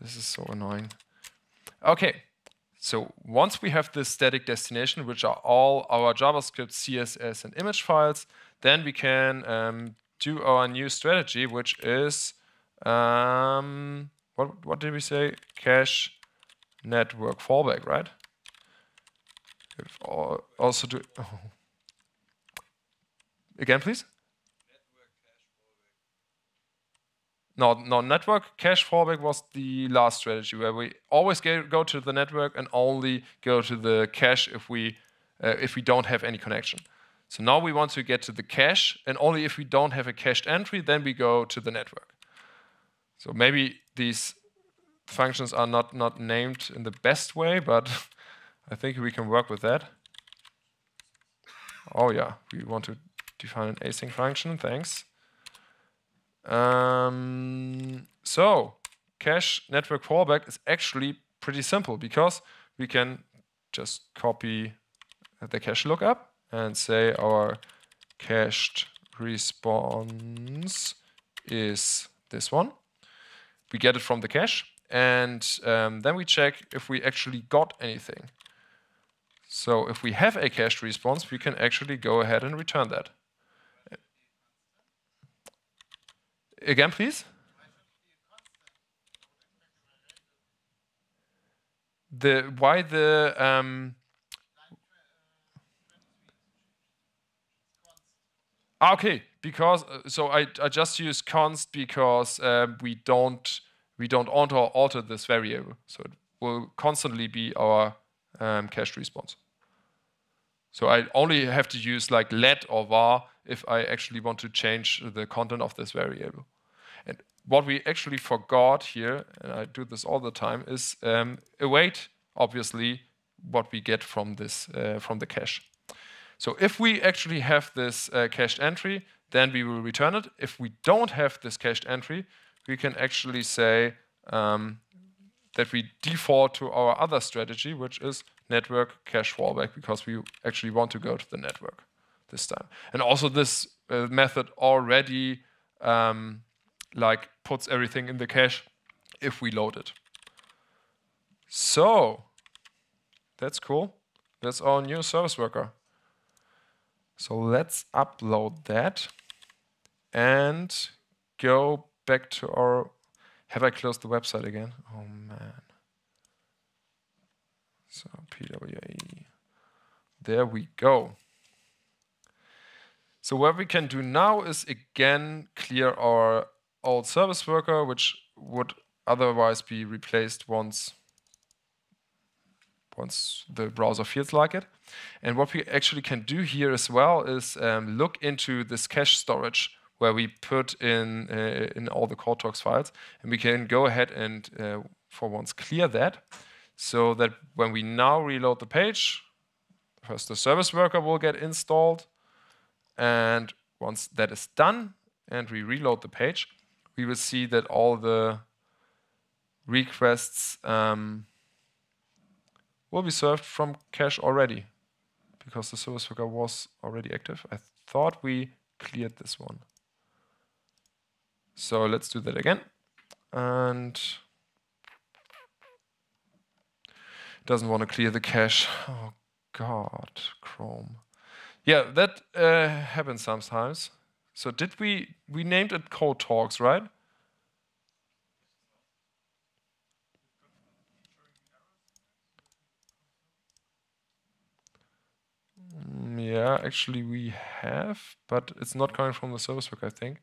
This is so annoying. Okay, so once we have this static destination, which are all our JavaScript, CSS, and image files, then we can um, do our new strategy, which is, um, what, what did we say? Cache network fallback, right? If also do, oh. again, please. Now, now network cache fallback was the last strategy where we always go to the network and only go to the cache if we uh, if we don't have any connection. So now we want to get to the cache, and only if we don't have a cached entry, then we go to the network. So maybe these functions are not, not named in the best way, but I think we can work with that. Oh yeah, we want to define an async function, thanks. Um, so cache network fallback is actually pretty simple because we can just copy the cache lookup and say our cached response is this one. We get it from the cache, and um, then we check if we actually got anything. So if we have a cached response, we can actually go ahead and return that. Again, please? The why the um, ah, okay because uh, so I, I just use const because uh, we don't we don't alter alter this variable so it will constantly be our um, cached response. So I only have to use like let or var if I actually want to change the content of this variable. And what we actually forgot here, and I do this all the time, is um, await, obviously, what we get from this uh, from the cache. So if we actually have this uh, cached entry, then we will return it. If we don't have this cached entry, we can actually say um, that we default to our other strategy, which is network cache fallback because we actually want to go to the network this time. And also this uh, method already um, like puts everything in the cache if we load it. So that's cool. That's our new service worker. So let's upload that and go back to our, have I closed the website again? Oh man. So PWA. There we go. So what we can do now is again clear our old service worker, which would otherwise be replaced once once the browser feels like it. And what we actually can do here as well is um, look into this cache storage where we put in uh, in all the talks files, and we can go ahead and uh, for once clear that so that when we now reload the page, first the service worker will get installed. And once that is done and we reload the page, we will see that all the requests um, will be served from cache already because the service worker was already active. I thought we cleared this one. So let's do that again. And doesn't want to clear the cache. Oh God, Chrome. Yeah, that uh, happens sometimes. So did we, we named it Code Talks, right? Mm, yeah, actually we have, but it's not coming from the service worker, I think.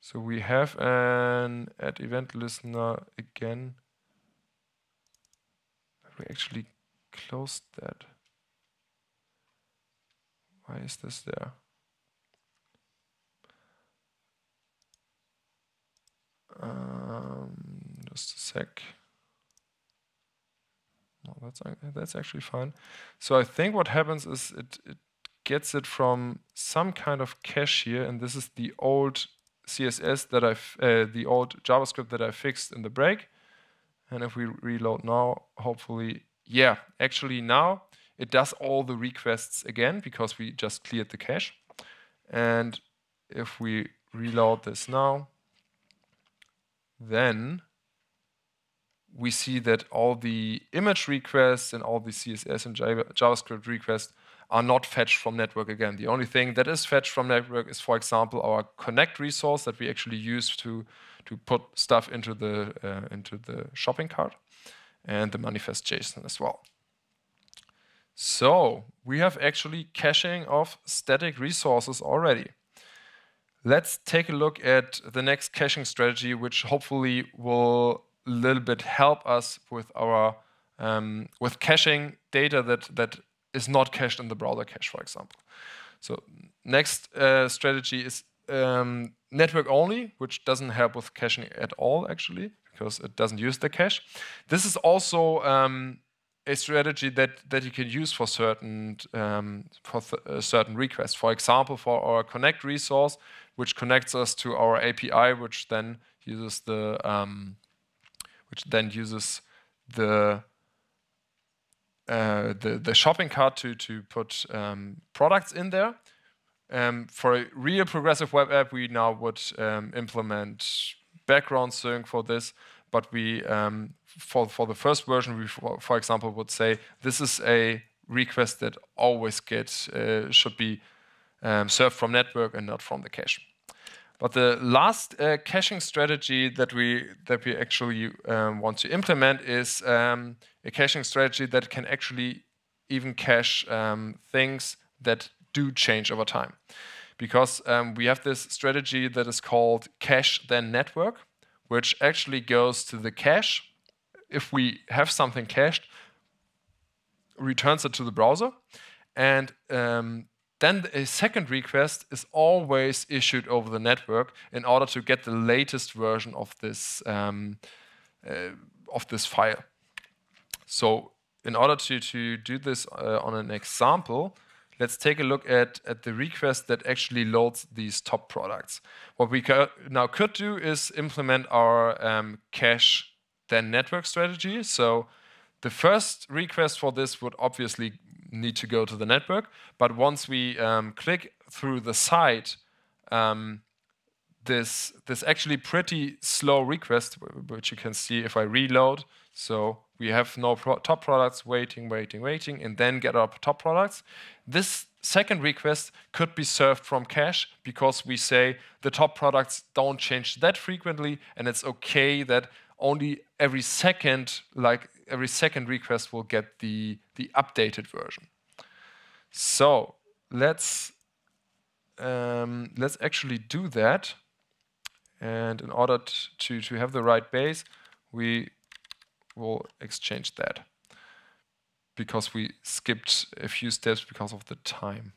So we have an add event listener again we actually closed that. Why is this there? Um, just a sec. No, that's that's actually fine. So I think what happens is it, it gets it from some kind of cache here, and this is the old CSS that I, uh, the old JavaScript that I fixed in the break. And if we reload now, hopefully, yeah, actually now it does all the requests again because we just cleared the cache. And if we reload this now, then we see that all the image requests and all the CSS and JavaScript requests are not fetched from network again. The only thing that is fetched from network is, for example, our connect resource that we actually use to, to put stuff into the, uh, into the shopping cart and the manifest JSON as well. So we have actually caching of static resources already. Let's take a look at the next caching strategy, which hopefully will a little bit help us with our um, with caching data that that is not cached in the browser cache, for example. So next uh, strategy is um, network only, which doesn't help with caching at all, actually, because it doesn't use the cache. This is also um, a strategy that, that you can use for certain um, for uh, certain requests. For example, for our connect resource, which connects us to our API, which then uses the um, which then uses the uh, the, the shopping cart to, to put um, products in there. Um, for a real progressive web app, we now would um, implement background sync for this, but we um, for, for the first version, we, for, for, example, would say this is a request that always gets uh, should be um, served from network and not from the cache. But the last uh, caching strategy that we that we actually um, want to implement is um, a caching strategy that can actually even cache um, things that do change over time, because um, we have this strategy that is called cache then network, which actually goes to the cache if we have something cached, returns it to the browser, and um, then a second request is always issued over the network in order to get the latest version of this um, uh, of this file. So in order to, to do this uh, on an example, let's take a look at, at the request that actually loads these top products. What we now could do is implement our um, cache then network strategy. So the first request for this would obviously need to go to the network. But once we um, click through the site, um, this this actually pretty slow request, which you can see if I reload. So we have no pro top products waiting, waiting, waiting, and then get our top products. This second request could be served from cache because we say the top products don't change that frequently, and it's okay that only every second, like every second request will get the, the updated version. So let's, um, let's actually do that. And in order to, to have the right base, we will exchange that because we skipped a few steps because of the time.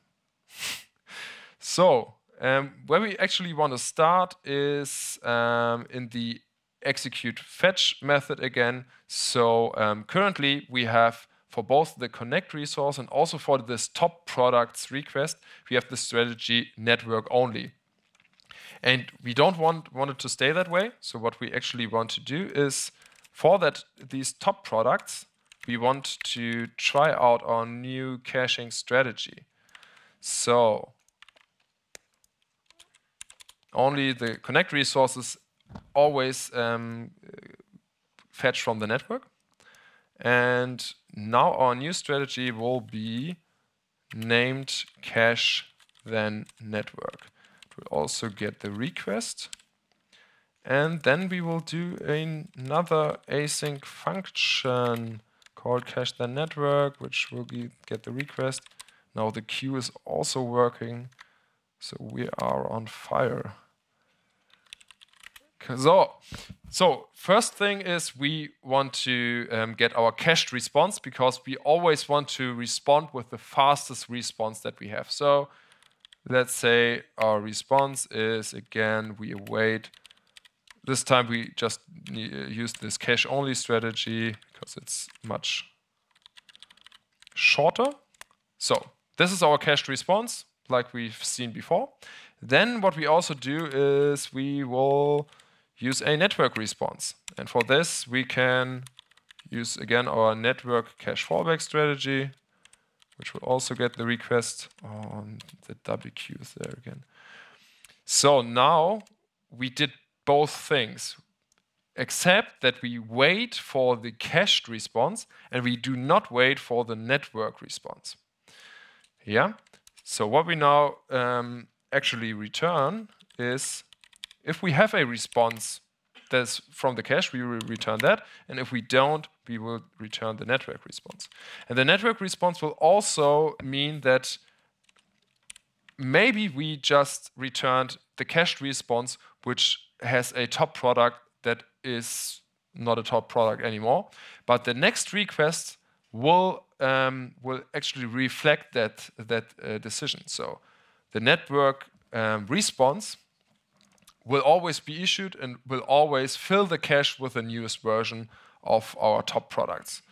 so um, where we actually want to start is um, in the execute fetch method again. So um, currently we have for both the connect resource and also for this top products request, we have the strategy network only. And we don't want, want it to stay that way. So what we actually want to do is for that these top products, we want to try out our new caching strategy. So only the connect resources always um, fetched from the network. And now our new strategy will be named cache then network. It will also get the request. And then we will do another async function called cache then network, which will get the request. Now the queue is also working, so we are on fire. So, so first thing is we want to um, get our cached response because we always want to respond with the fastest response that we have. So let's say our response is, again, we await. This time we just use this cache-only strategy because it's much shorter. So this is our cached response like we've seen before. Then what we also do is we will use a network response. And for this, we can use again our network cache fallback strategy, which will also get the request on the WQ is there again. So now we did both things, except that we wait for the cached response and we do not wait for the network response. Yeah. So what we now um, actually return is if we have a response that's from the cache, we will return that. And if we don't, we will return the network response. And the network response will also mean that maybe we just returned the cached response, which has a top product that is not a top product anymore. But the next request will um, will actually reflect that that uh, decision. So the network um, response will always be issued and will always fill the cache with the newest version of our top products.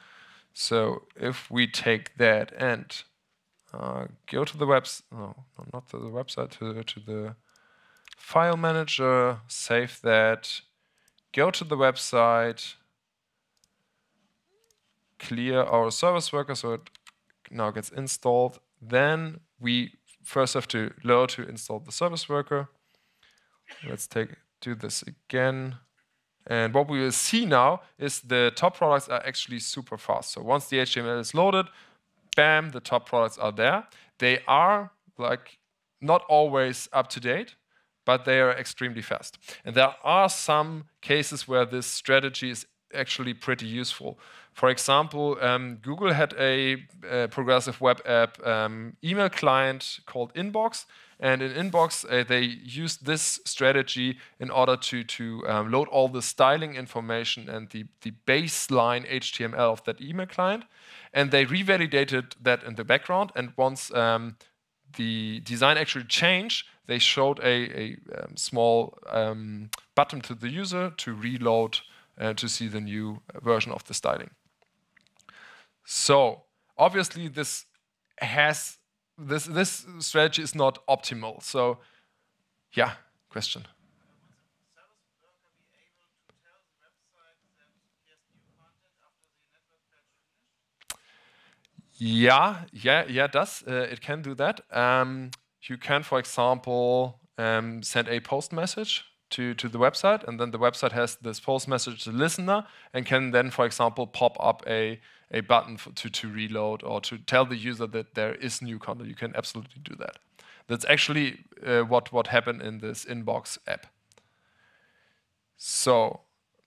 So if we take that and uh, go to the webs, no, not to the website, to, to the file manager, save that, go to the website, clear our service worker so it now gets installed. Then we first have to load to install the service worker. Let's take do this again. And what we will see now is the top products are actually super fast. So once the HTML is loaded, bam, the top products are there. They are like not always up to date, but they are extremely fast. And there are some cases where this strategy is actually pretty useful. For example, um, Google had a, a, progressive web app um, email client called Inbox and in Inbox, uh, they used this strategy in order to, to um, load all the styling information and the, the baseline HTML of that email client. And they revalidated that in the background. And once um, the design actually changed, they showed a, a um, small um, button to the user to reload uh, to see the new version of the styling. So obviously this has this, this strategy is not optimal. So, yeah, question. Yeah, yeah, yeah, it does. Uh, it can do that. Um, you can, for example, um, send a post message to, to the website, and then the website has this post message to listener and can then, for example, pop up a a button for, to, to reload or to tell the user that there is new content. You can absolutely do that. That's actually uh, what, what happened in this inbox app. So,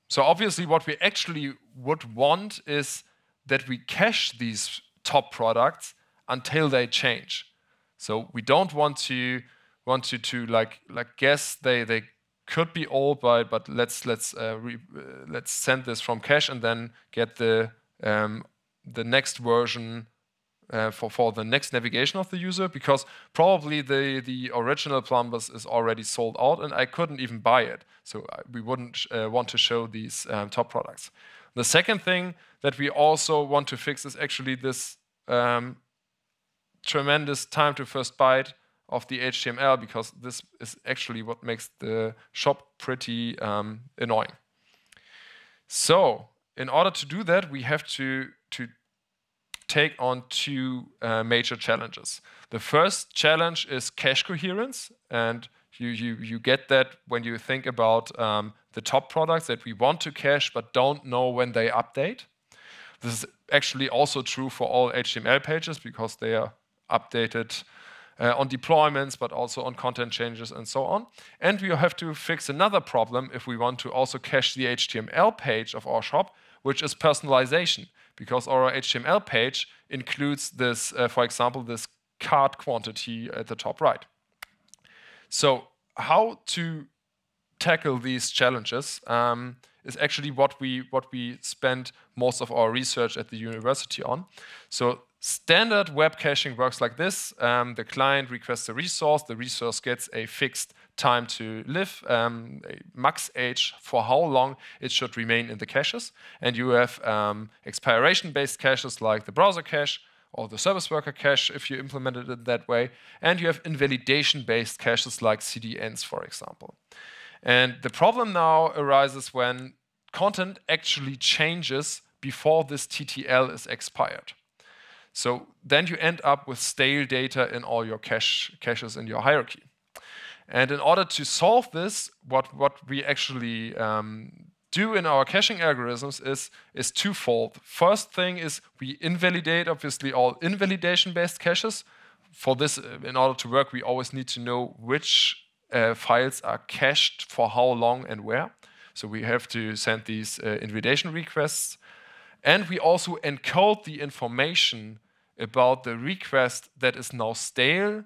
so obviously what we actually would want is that we cache these top products until they change. So we don't want to want to to like like guess they they could be old, but but let's let's uh, re, uh, let's send this from cache and then get the um, the next version uh, for, for the next navigation of the user because probably the, the original Plumbus is already sold out and I couldn't even buy it. So uh, we wouldn't uh, want to show these um, top products. The second thing that we also want to fix is actually this um, tremendous time to first byte of the HTML because this is actually what makes the shop pretty um, annoying. So in order to do that, we have to to take on two uh, major challenges. The first challenge is cache coherence, and you, you, you get that when you think about um, the top products that we want to cache but don't know when they update. This is actually also true for all HTML pages because they are updated uh, on deployments, but also on content changes and so on. And we have to fix another problem if we want to also cache the HTML page of our shop, which is personalization because our HTML page includes this, uh, for example, this card quantity at the top right. So how to tackle these challenges um, is actually what we what we spend most of our research at the university on. So standard web caching works like this. Um, the client requests a resource, the resource gets a fixed time to live, um, max age for how long it should remain in the caches. And you have um, expiration-based caches like the browser cache, or the service worker cache if you implemented it that way. And you have invalidation-based caches like CDNs, for example. And the problem now arises when content actually changes before this TTL is expired. So then you end up with stale data in all your cache, caches in your hierarchy. And in order to solve this, what, what we actually um, do in our caching algorithms is, is twofold. First thing is we invalidate, obviously, all invalidation-based caches. For this, uh, in order to work, we always need to know which uh, files are cached for how long and where. So we have to send these uh, invalidation requests. And we also encode the information about the request that is now stale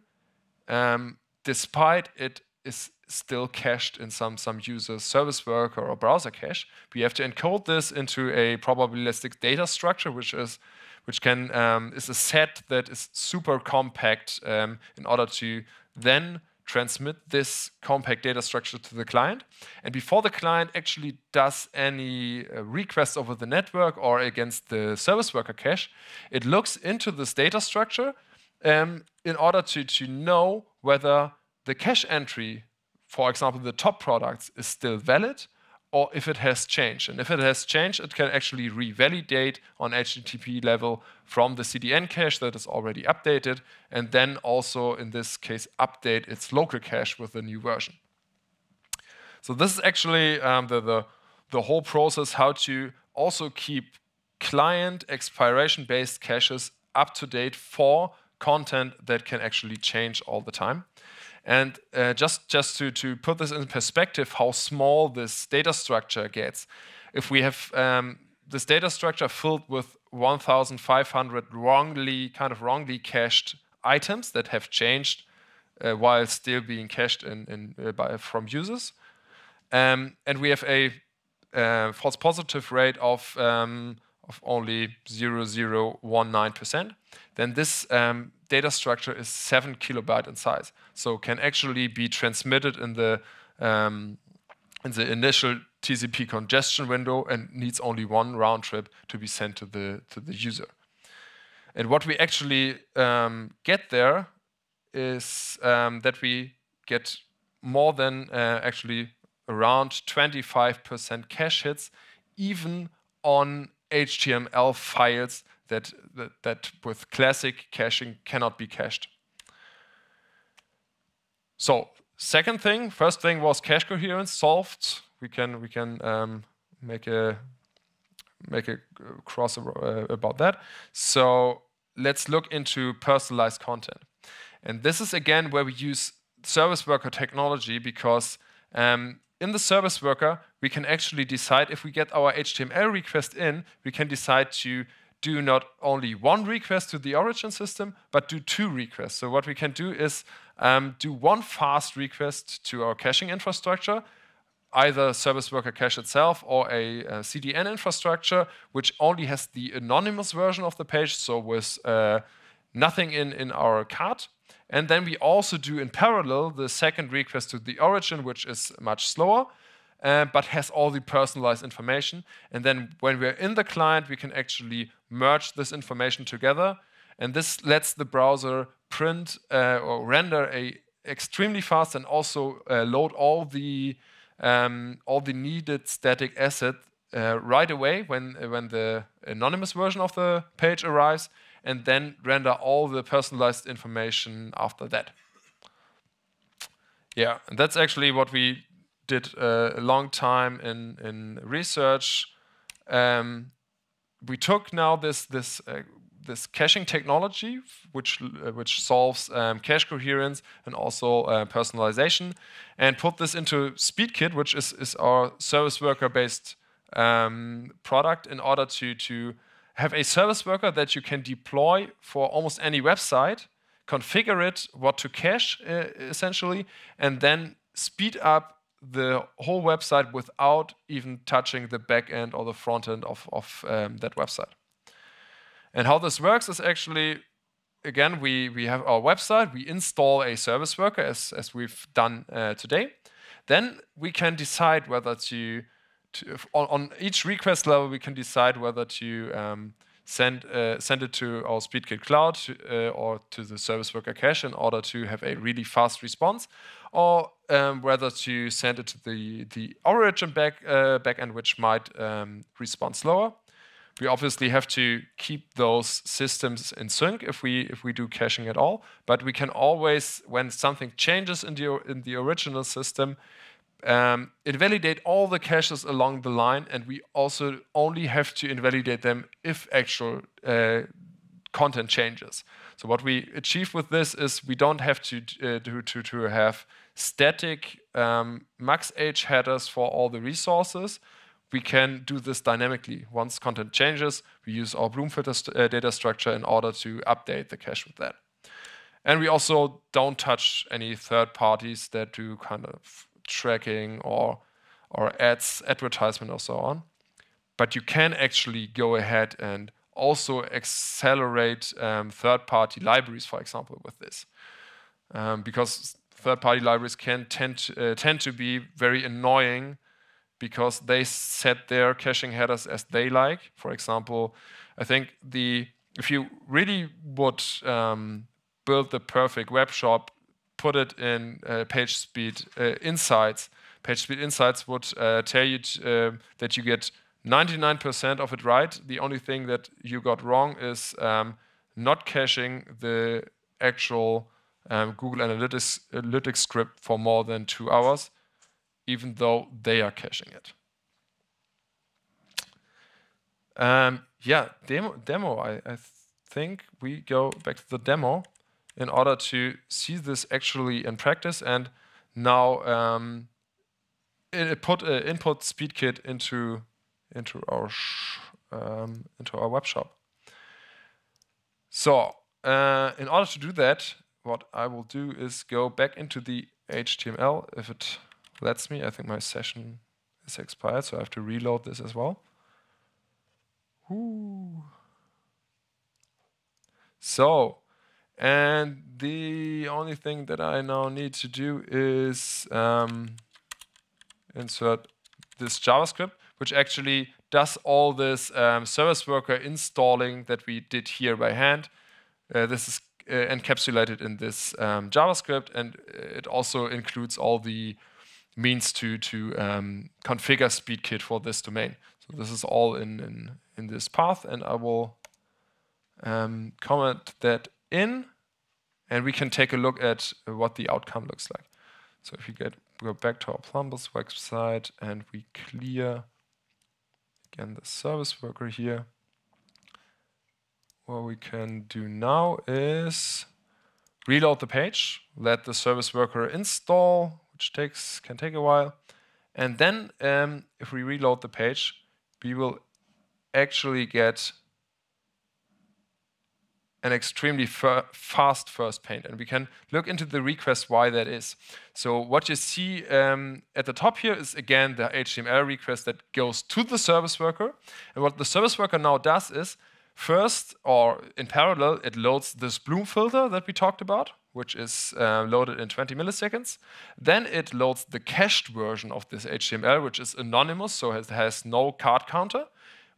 um, despite it is still cached in some, some user service worker or browser cache. We have to encode this into a probabilistic data structure, which is which can um, is a set that is super compact um, in order to then transmit this compact data structure to the client. And before the client actually does any uh, request over the network or against the service worker cache, it looks into this data structure um, in order to, to know whether the cache entry, for example, the top products, is still valid or if it has changed. And if it has changed, it can actually revalidate on HTTP level from the CDN cache that is already updated, and then also, in this case, update its local cache with the new version. So this is actually um, the, the, the whole process how to also keep client expiration-based caches up to date for content that can actually change all the time. And uh, just, just to, to put this in perspective, how small this data structure gets, if we have um, this data structure filled with 1,500 wrongly, kind of wrongly cached items that have changed uh, while still being cached in, in, uh, by, from users, um, and we have a uh, false positive rate of um, of only 0.019%, then this um, data structure is seven kilobyte in size, so can actually be transmitted in the um, in the initial TCP congestion window and needs only one round trip to be sent to the to the user. And what we actually um, get there is um, that we get more than uh, actually around 25% cache hits, even on HTML files that, that, that with classic caching cannot be cached. So second thing, first thing was cache coherence solved. We can we can um, make a make a cross uh, about that. So let's look into personalized content, and this is again where we use service worker technology because um, in the service worker we can actually decide if we get our HTML request in, we can decide to do not only one request to the origin system, but do two requests. So what we can do is um, do one fast request to our caching infrastructure, either service worker cache itself or a, a CDN infrastructure, which only has the anonymous version of the page, so with uh, nothing in, in our cart. And then we also do in parallel the second request to the origin, which is much slower. Uh, but has all the personalized information. And then when we're in the client, we can actually merge this information together. And this lets the browser print uh, or render a extremely fast and also uh, load all the um, all the needed static asset uh, right away when uh, when the anonymous version of the page arrives, and then render all the personalized information after that. Yeah, and that's actually what we did a long time in, in research. Um, we took now this, this, uh, this caching technology, which, uh, which solves um, cache coherence and also uh, personalization, and put this into SpeedKit, which is, is our service worker-based um, product in order to, to have a service worker that you can deploy for almost any website, configure it, what to cache uh, essentially, and then speed up the whole website without even touching the back end or the front end of, of um, that website. And how this works is actually, again, we, we have our website, we install a service worker as, as we've done uh, today. Then we can decide whether to, to on, on, each request level, we can decide whether to um, send, uh, send it to our SpeedKit Cloud uh, or to the service worker cache in order to have a really fast response, or um, whether to send it to the, the origin back, uh, backend, which might um, respond slower. We obviously have to keep those systems in sync if we if we do caching at all. But we can always, when something changes in the in the original system, um, invalidate all the caches along the line, and we also only have to invalidate them if actual uh, content changes. So what we achieve with this is we don't have to uh, to, to have static um, max age headers for all the resources. We can do this dynamically. Once content changes, we use our Bloom filter st uh, data structure in order to update the cache with that. And we also don't touch any third parties that do kind of tracking or or ads, advertisement, or so on. But you can actually go ahead and also accelerate um, third-party libraries, for example, with this um, because third-party libraries can tend to, uh, tend to be very annoying because they set their caching headers as they like. For example, I think the if you really would um, build the perfect web shop, put it in uh, PageSpeed uh, Insights. PageSpeed Insights would uh, tell you uh, that you get 99% of it right. The only thing that you got wrong is um, not caching the actual um, Google Analytics, Analytics script for more than two hours, even though they are caching it. Um, yeah, demo, demo I, I think we go back to the demo in order to see this actually in practice and now um, put input SpeedKit into into our um, into our web shop. So uh, in order to do that, what I will do is go back into the HTML if it lets me. I think my session is expired, so I have to reload this as well. So, and the only thing that I now need to do is um, insert this JavaScript, which actually does all this um, service worker installing that we did here by hand. Uh, this is uh, encapsulated in this um, JavaScript, and it also includes all the means to to um, configure SpeedKit for this domain. So this is all in in, in this path, and I will um, comment that in, and we can take a look at what the outcome looks like. So if we get go back to our Plumbus website and we clear again the service worker here, what we can do now is reload the page, let the service worker install, which takes can take a while. And then um, if we reload the page, we will actually get an extremely fast first paint. And we can look into the request why that is. So what you see um, at the top here is, again, the HTML request that goes to the service worker. And what the service worker now does is First, or in parallel, it loads this Bloom filter that we talked about, which is uh, loaded in 20 milliseconds. Then it loads the cached version of this HTML, which is anonymous, so it has no card counter,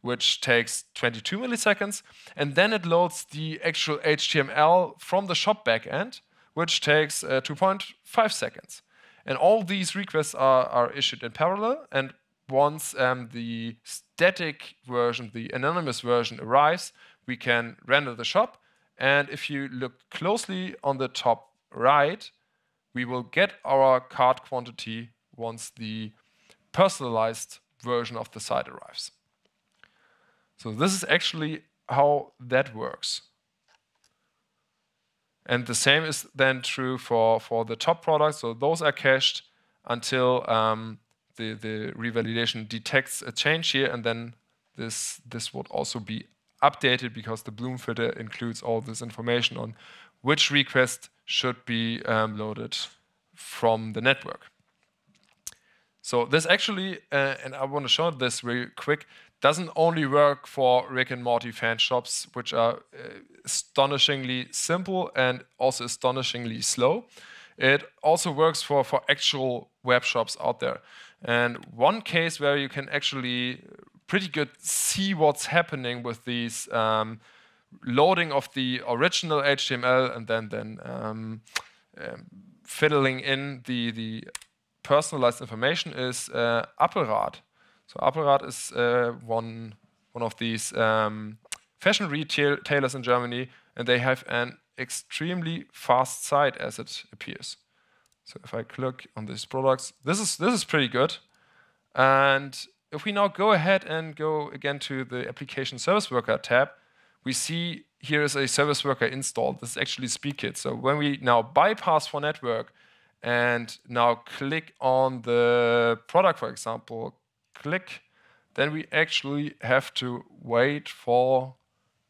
which takes 22 milliseconds. And then it loads the actual HTML from the shop backend, which takes uh, 2.5 seconds. And all these requests are, are issued in parallel, and once um, the static version, the anonymous version arrives, we can render the shop. And if you look closely on the top right, we will get our card quantity once the personalized version of the site arrives. So this is actually how that works. And the same is then true for, for the top products. So those are cached until um, the, the revalidation detects a change here, and then this, this would also be updated because the Bloom filter includes all this information on which request should be um, loaded from the network. So this actually, uh, and I want to show this real quick, doesn't only work for Rick and Morty fan shops, which are uh, astonishingly simple and also astonishingly slow. It also works for, for actual web shops out there. And one case where you can actually pretty good see what's happening with these um, loading of the original HTML and then then um, um, fiddling in the the personalized information is uh, Applerat. So Applerat is uh, one one of these um, fashion retailers in Germany, and they have an extremely fast site as it appears. So if I click on these products, this is, this is pretty good. And if we now go ahead and go again to the application service worker tab, we see here is a service worker installed. This is actually SpeakKit. So when we now bypass for network and now click on the product, for example, click, then we actually have to wait for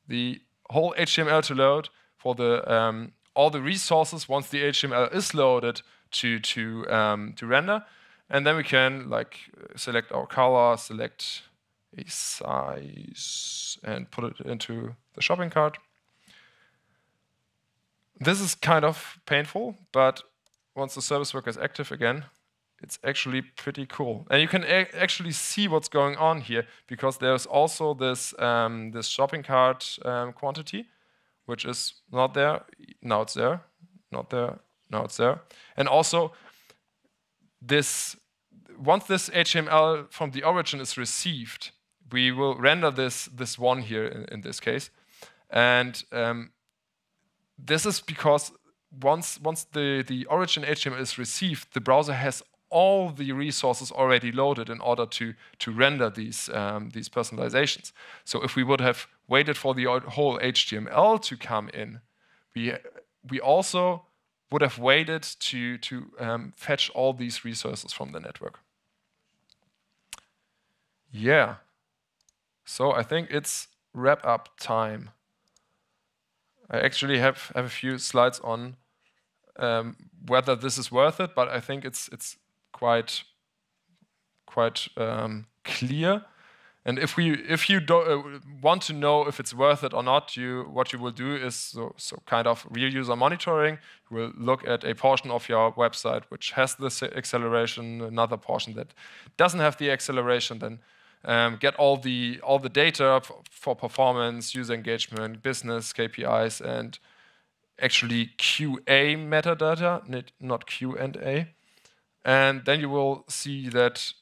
the whole HTML to load, for the um, all the resources once the HTML is loaded to, to, um, to render. And then we can like select our color, select a size, and put it into the shopping cart. This is kind of painful, but once the service worker is active again, it's actually pretty cool. And you can actually see what's going on here because there's also this, um, this shopping cart um, quantity, which is not there. Now it's there, not there, nodes there. And also, this once this HTML from the origin is received, we will render this this one here in, in this case, and um, this is because once once the the origin HTML is received, the browser has all the resources already loaded in order to to render these um, these personalizations. So if we would have waited for the whole HTML to come in, we we also would have waited to, to um, fetch all these resources from the network. Yeah. So I think it's wrap up time. I actually have, have a few slides on um, whether this is worth it, but I think it's it's quite quite um, clear and if we, if you do, uh, want to know if it's worth it or not, you what you will do is so, so kind of real user monitoring. You will look at a portion of your website which has this acceleration, another portion that doesn't have the acceleration. Then um, get all the all the data for performance, user engagement, business KPIs, and actually QA metadata, not Q and A. And then you will see that,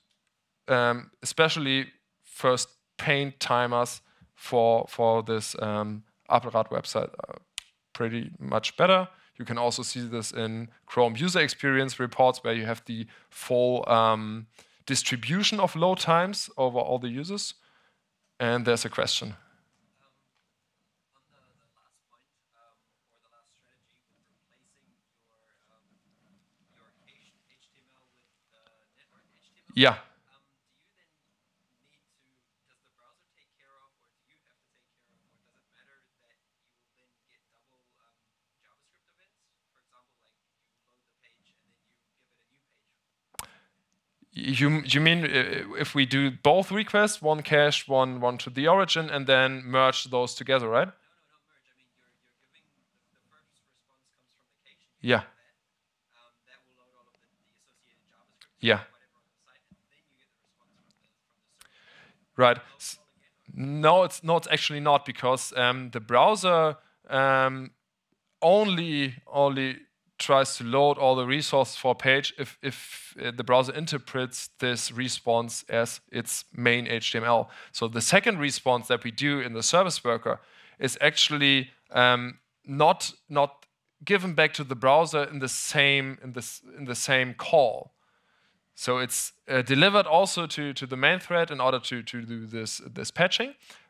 um, especially first paint timers for, for this um, Applerat website are uh, pretty much better. You can also see this in Chrome user experience reports where you have the full um, distribution of load times over all the users. And there's a question. Um, um, um, yeah, you, you mean uh, if we do both requests, one cache, one, one to the origin, and then merge those together, right? No, no, not merge. I mean, you're, you're giving the, the first response comes from the cache. Yeah. Um, yeah. right. No, it's not actually not because um, the browser um, only only tries to load all the resources for a page if, if uh, the browser interprets this response as its main HTML. So the second response that we do in the service worker is actually um, not, not given back to the browser in the same, in this, in the same call. So it's uh, delivered also to, to the main thread in order to, to do this, this patching.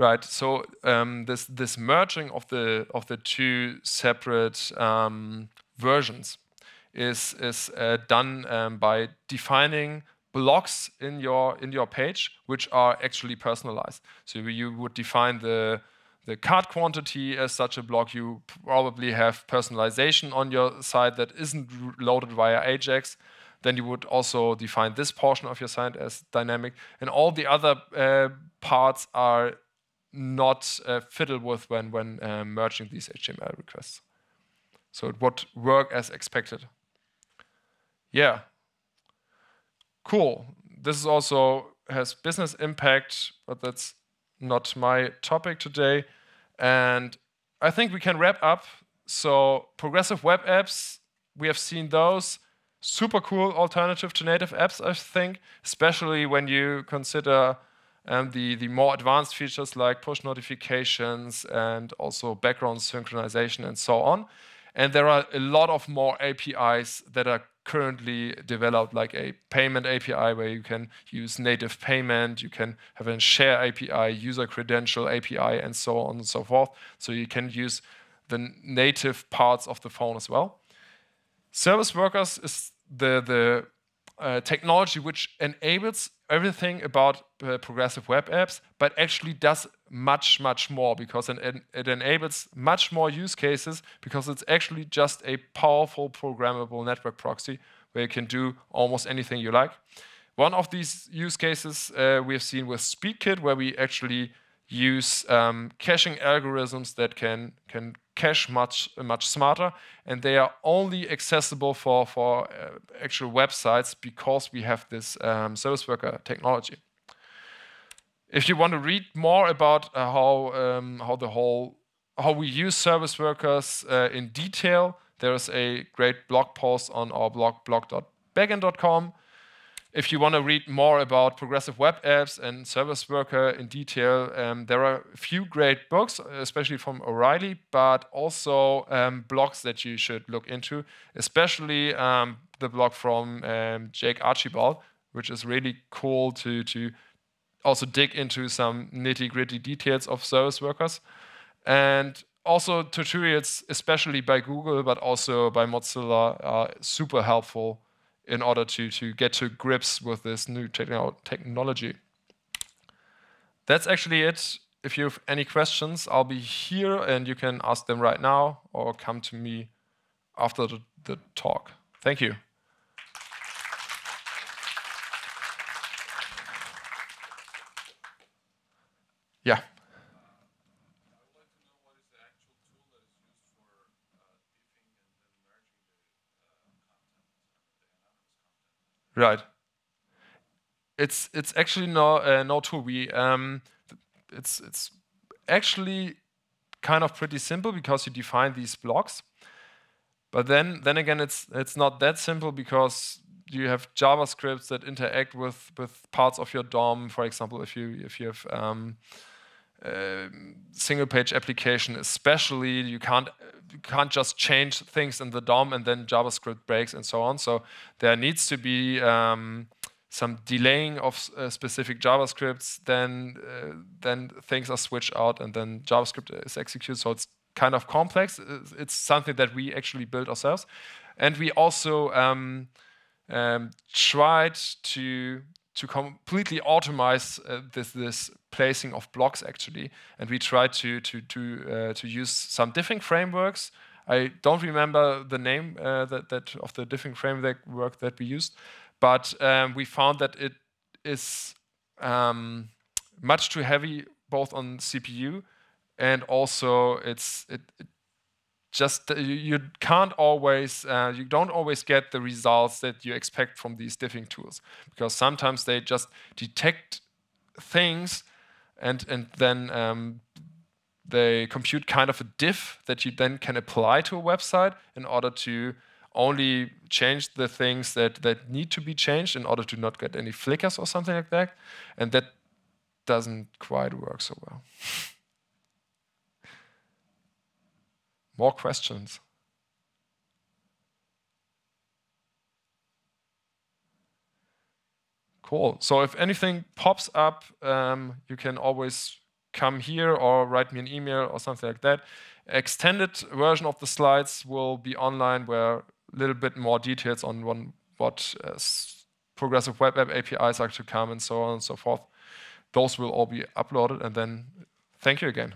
Right. So um, this this merging of the of the two separate um, versions is is uh, done um, by defining blocks in your in your page which are actually personalized. So you would define the the card quantity as such a block. You probably have personalization on your site that isn't loaded via Ajax. Then you would also define this portion of your site as dynamic, and all the other uh, parts are not uh, fiddle with when, when uh, merging these HTML requests. So it would work as expected. Yeah. Cool. This is also has business impact, but that's not my topic today. And I think we can wrap up. So progressive web apps, we have seen those. Super cool alternative to native apps, I think, especially when you consider and the, the more advanced features like push notifications and also background synchronization and so on. And there are a lot of more APIs that are currently developed, like a payment API where you can use native payment, you can have a share API, user credential API, and so on and so forth. So you can use the native parts of the phone as well. Service workers is the, the uh, technology which enables everything about uh, progressive web apps, but actually does much, much more because it, it enables much more use cases because it's actually just a powerful programmable network proxy where you can do almost anything you like. One of these use cases uh, we have seen with SpeedKit, where we actually use um, caching algorithms that can, can cache much much smarter, and they are only accessible for for uh, actual websites because we have this um, service worker technology. If you want to read more about uh, how um, how the whole how we use service workers uh, in detail, there is a great blog post on our blog blog.backend.com. If you want to read more about progressive web apps and service worker in detail, um, there are a few great books, especially from O'Reilly, but also um, blogs that you should look into, especially um, the blog from um, Jake Archibald, which is really cool to, to also dig into some nitty gritty details of service workers. And also tutorials, especially by Google, but also by Mozilla, are super helpful in order to, to get to grips with this new technology. That's actually it. If you have any questions, I'll be here and you can ask them right now or come to me after the, the talk. Thank you. Yeah. Right. It's it's actually no uh, no TUI. Um, it's it's actually kind of pretty simple because you define these blocks. But then then again, it's it's not that simple because you have JavaScripts that interact with with parts of your DOM. For example, if you if you have um, uh, single page application especially you can't you can't just change things in the DOM and then JavaScript breaks and so on. So there needs to be um, some delaying of uh, specific JavaScripts. Then uh, then things are switched out and then JavaScript is executed. So it's kind of complex. It's something that we actually built ourselves, and we also um, um, tried to to completely automate uh, this, this, placing of blocks actually, and we tried to to to uh, to use some different frameworks. I don't remember the name uh, that that of the different framework that we used, but um, we found that it is um, much too heavy both on CPU and also it's it, it just uh, you, you can't always uh, you don't always get the results that you expect from these diffing tools because sometimes they just detect things and and then um, they compute kind of a diff that you then can apply to a website in order to only change the things that that need to be changed in order to not get any flickers or something like that and that doesn't quite work so well More questions? Cool. So if anything pops up, um, you can always come here or write me an email or something like that. Extended version of the slides will be online where a little bit more details on one, what uh, progressive web app APIs are to come and so on and so forth. Those will all be uploaded and then thank you again.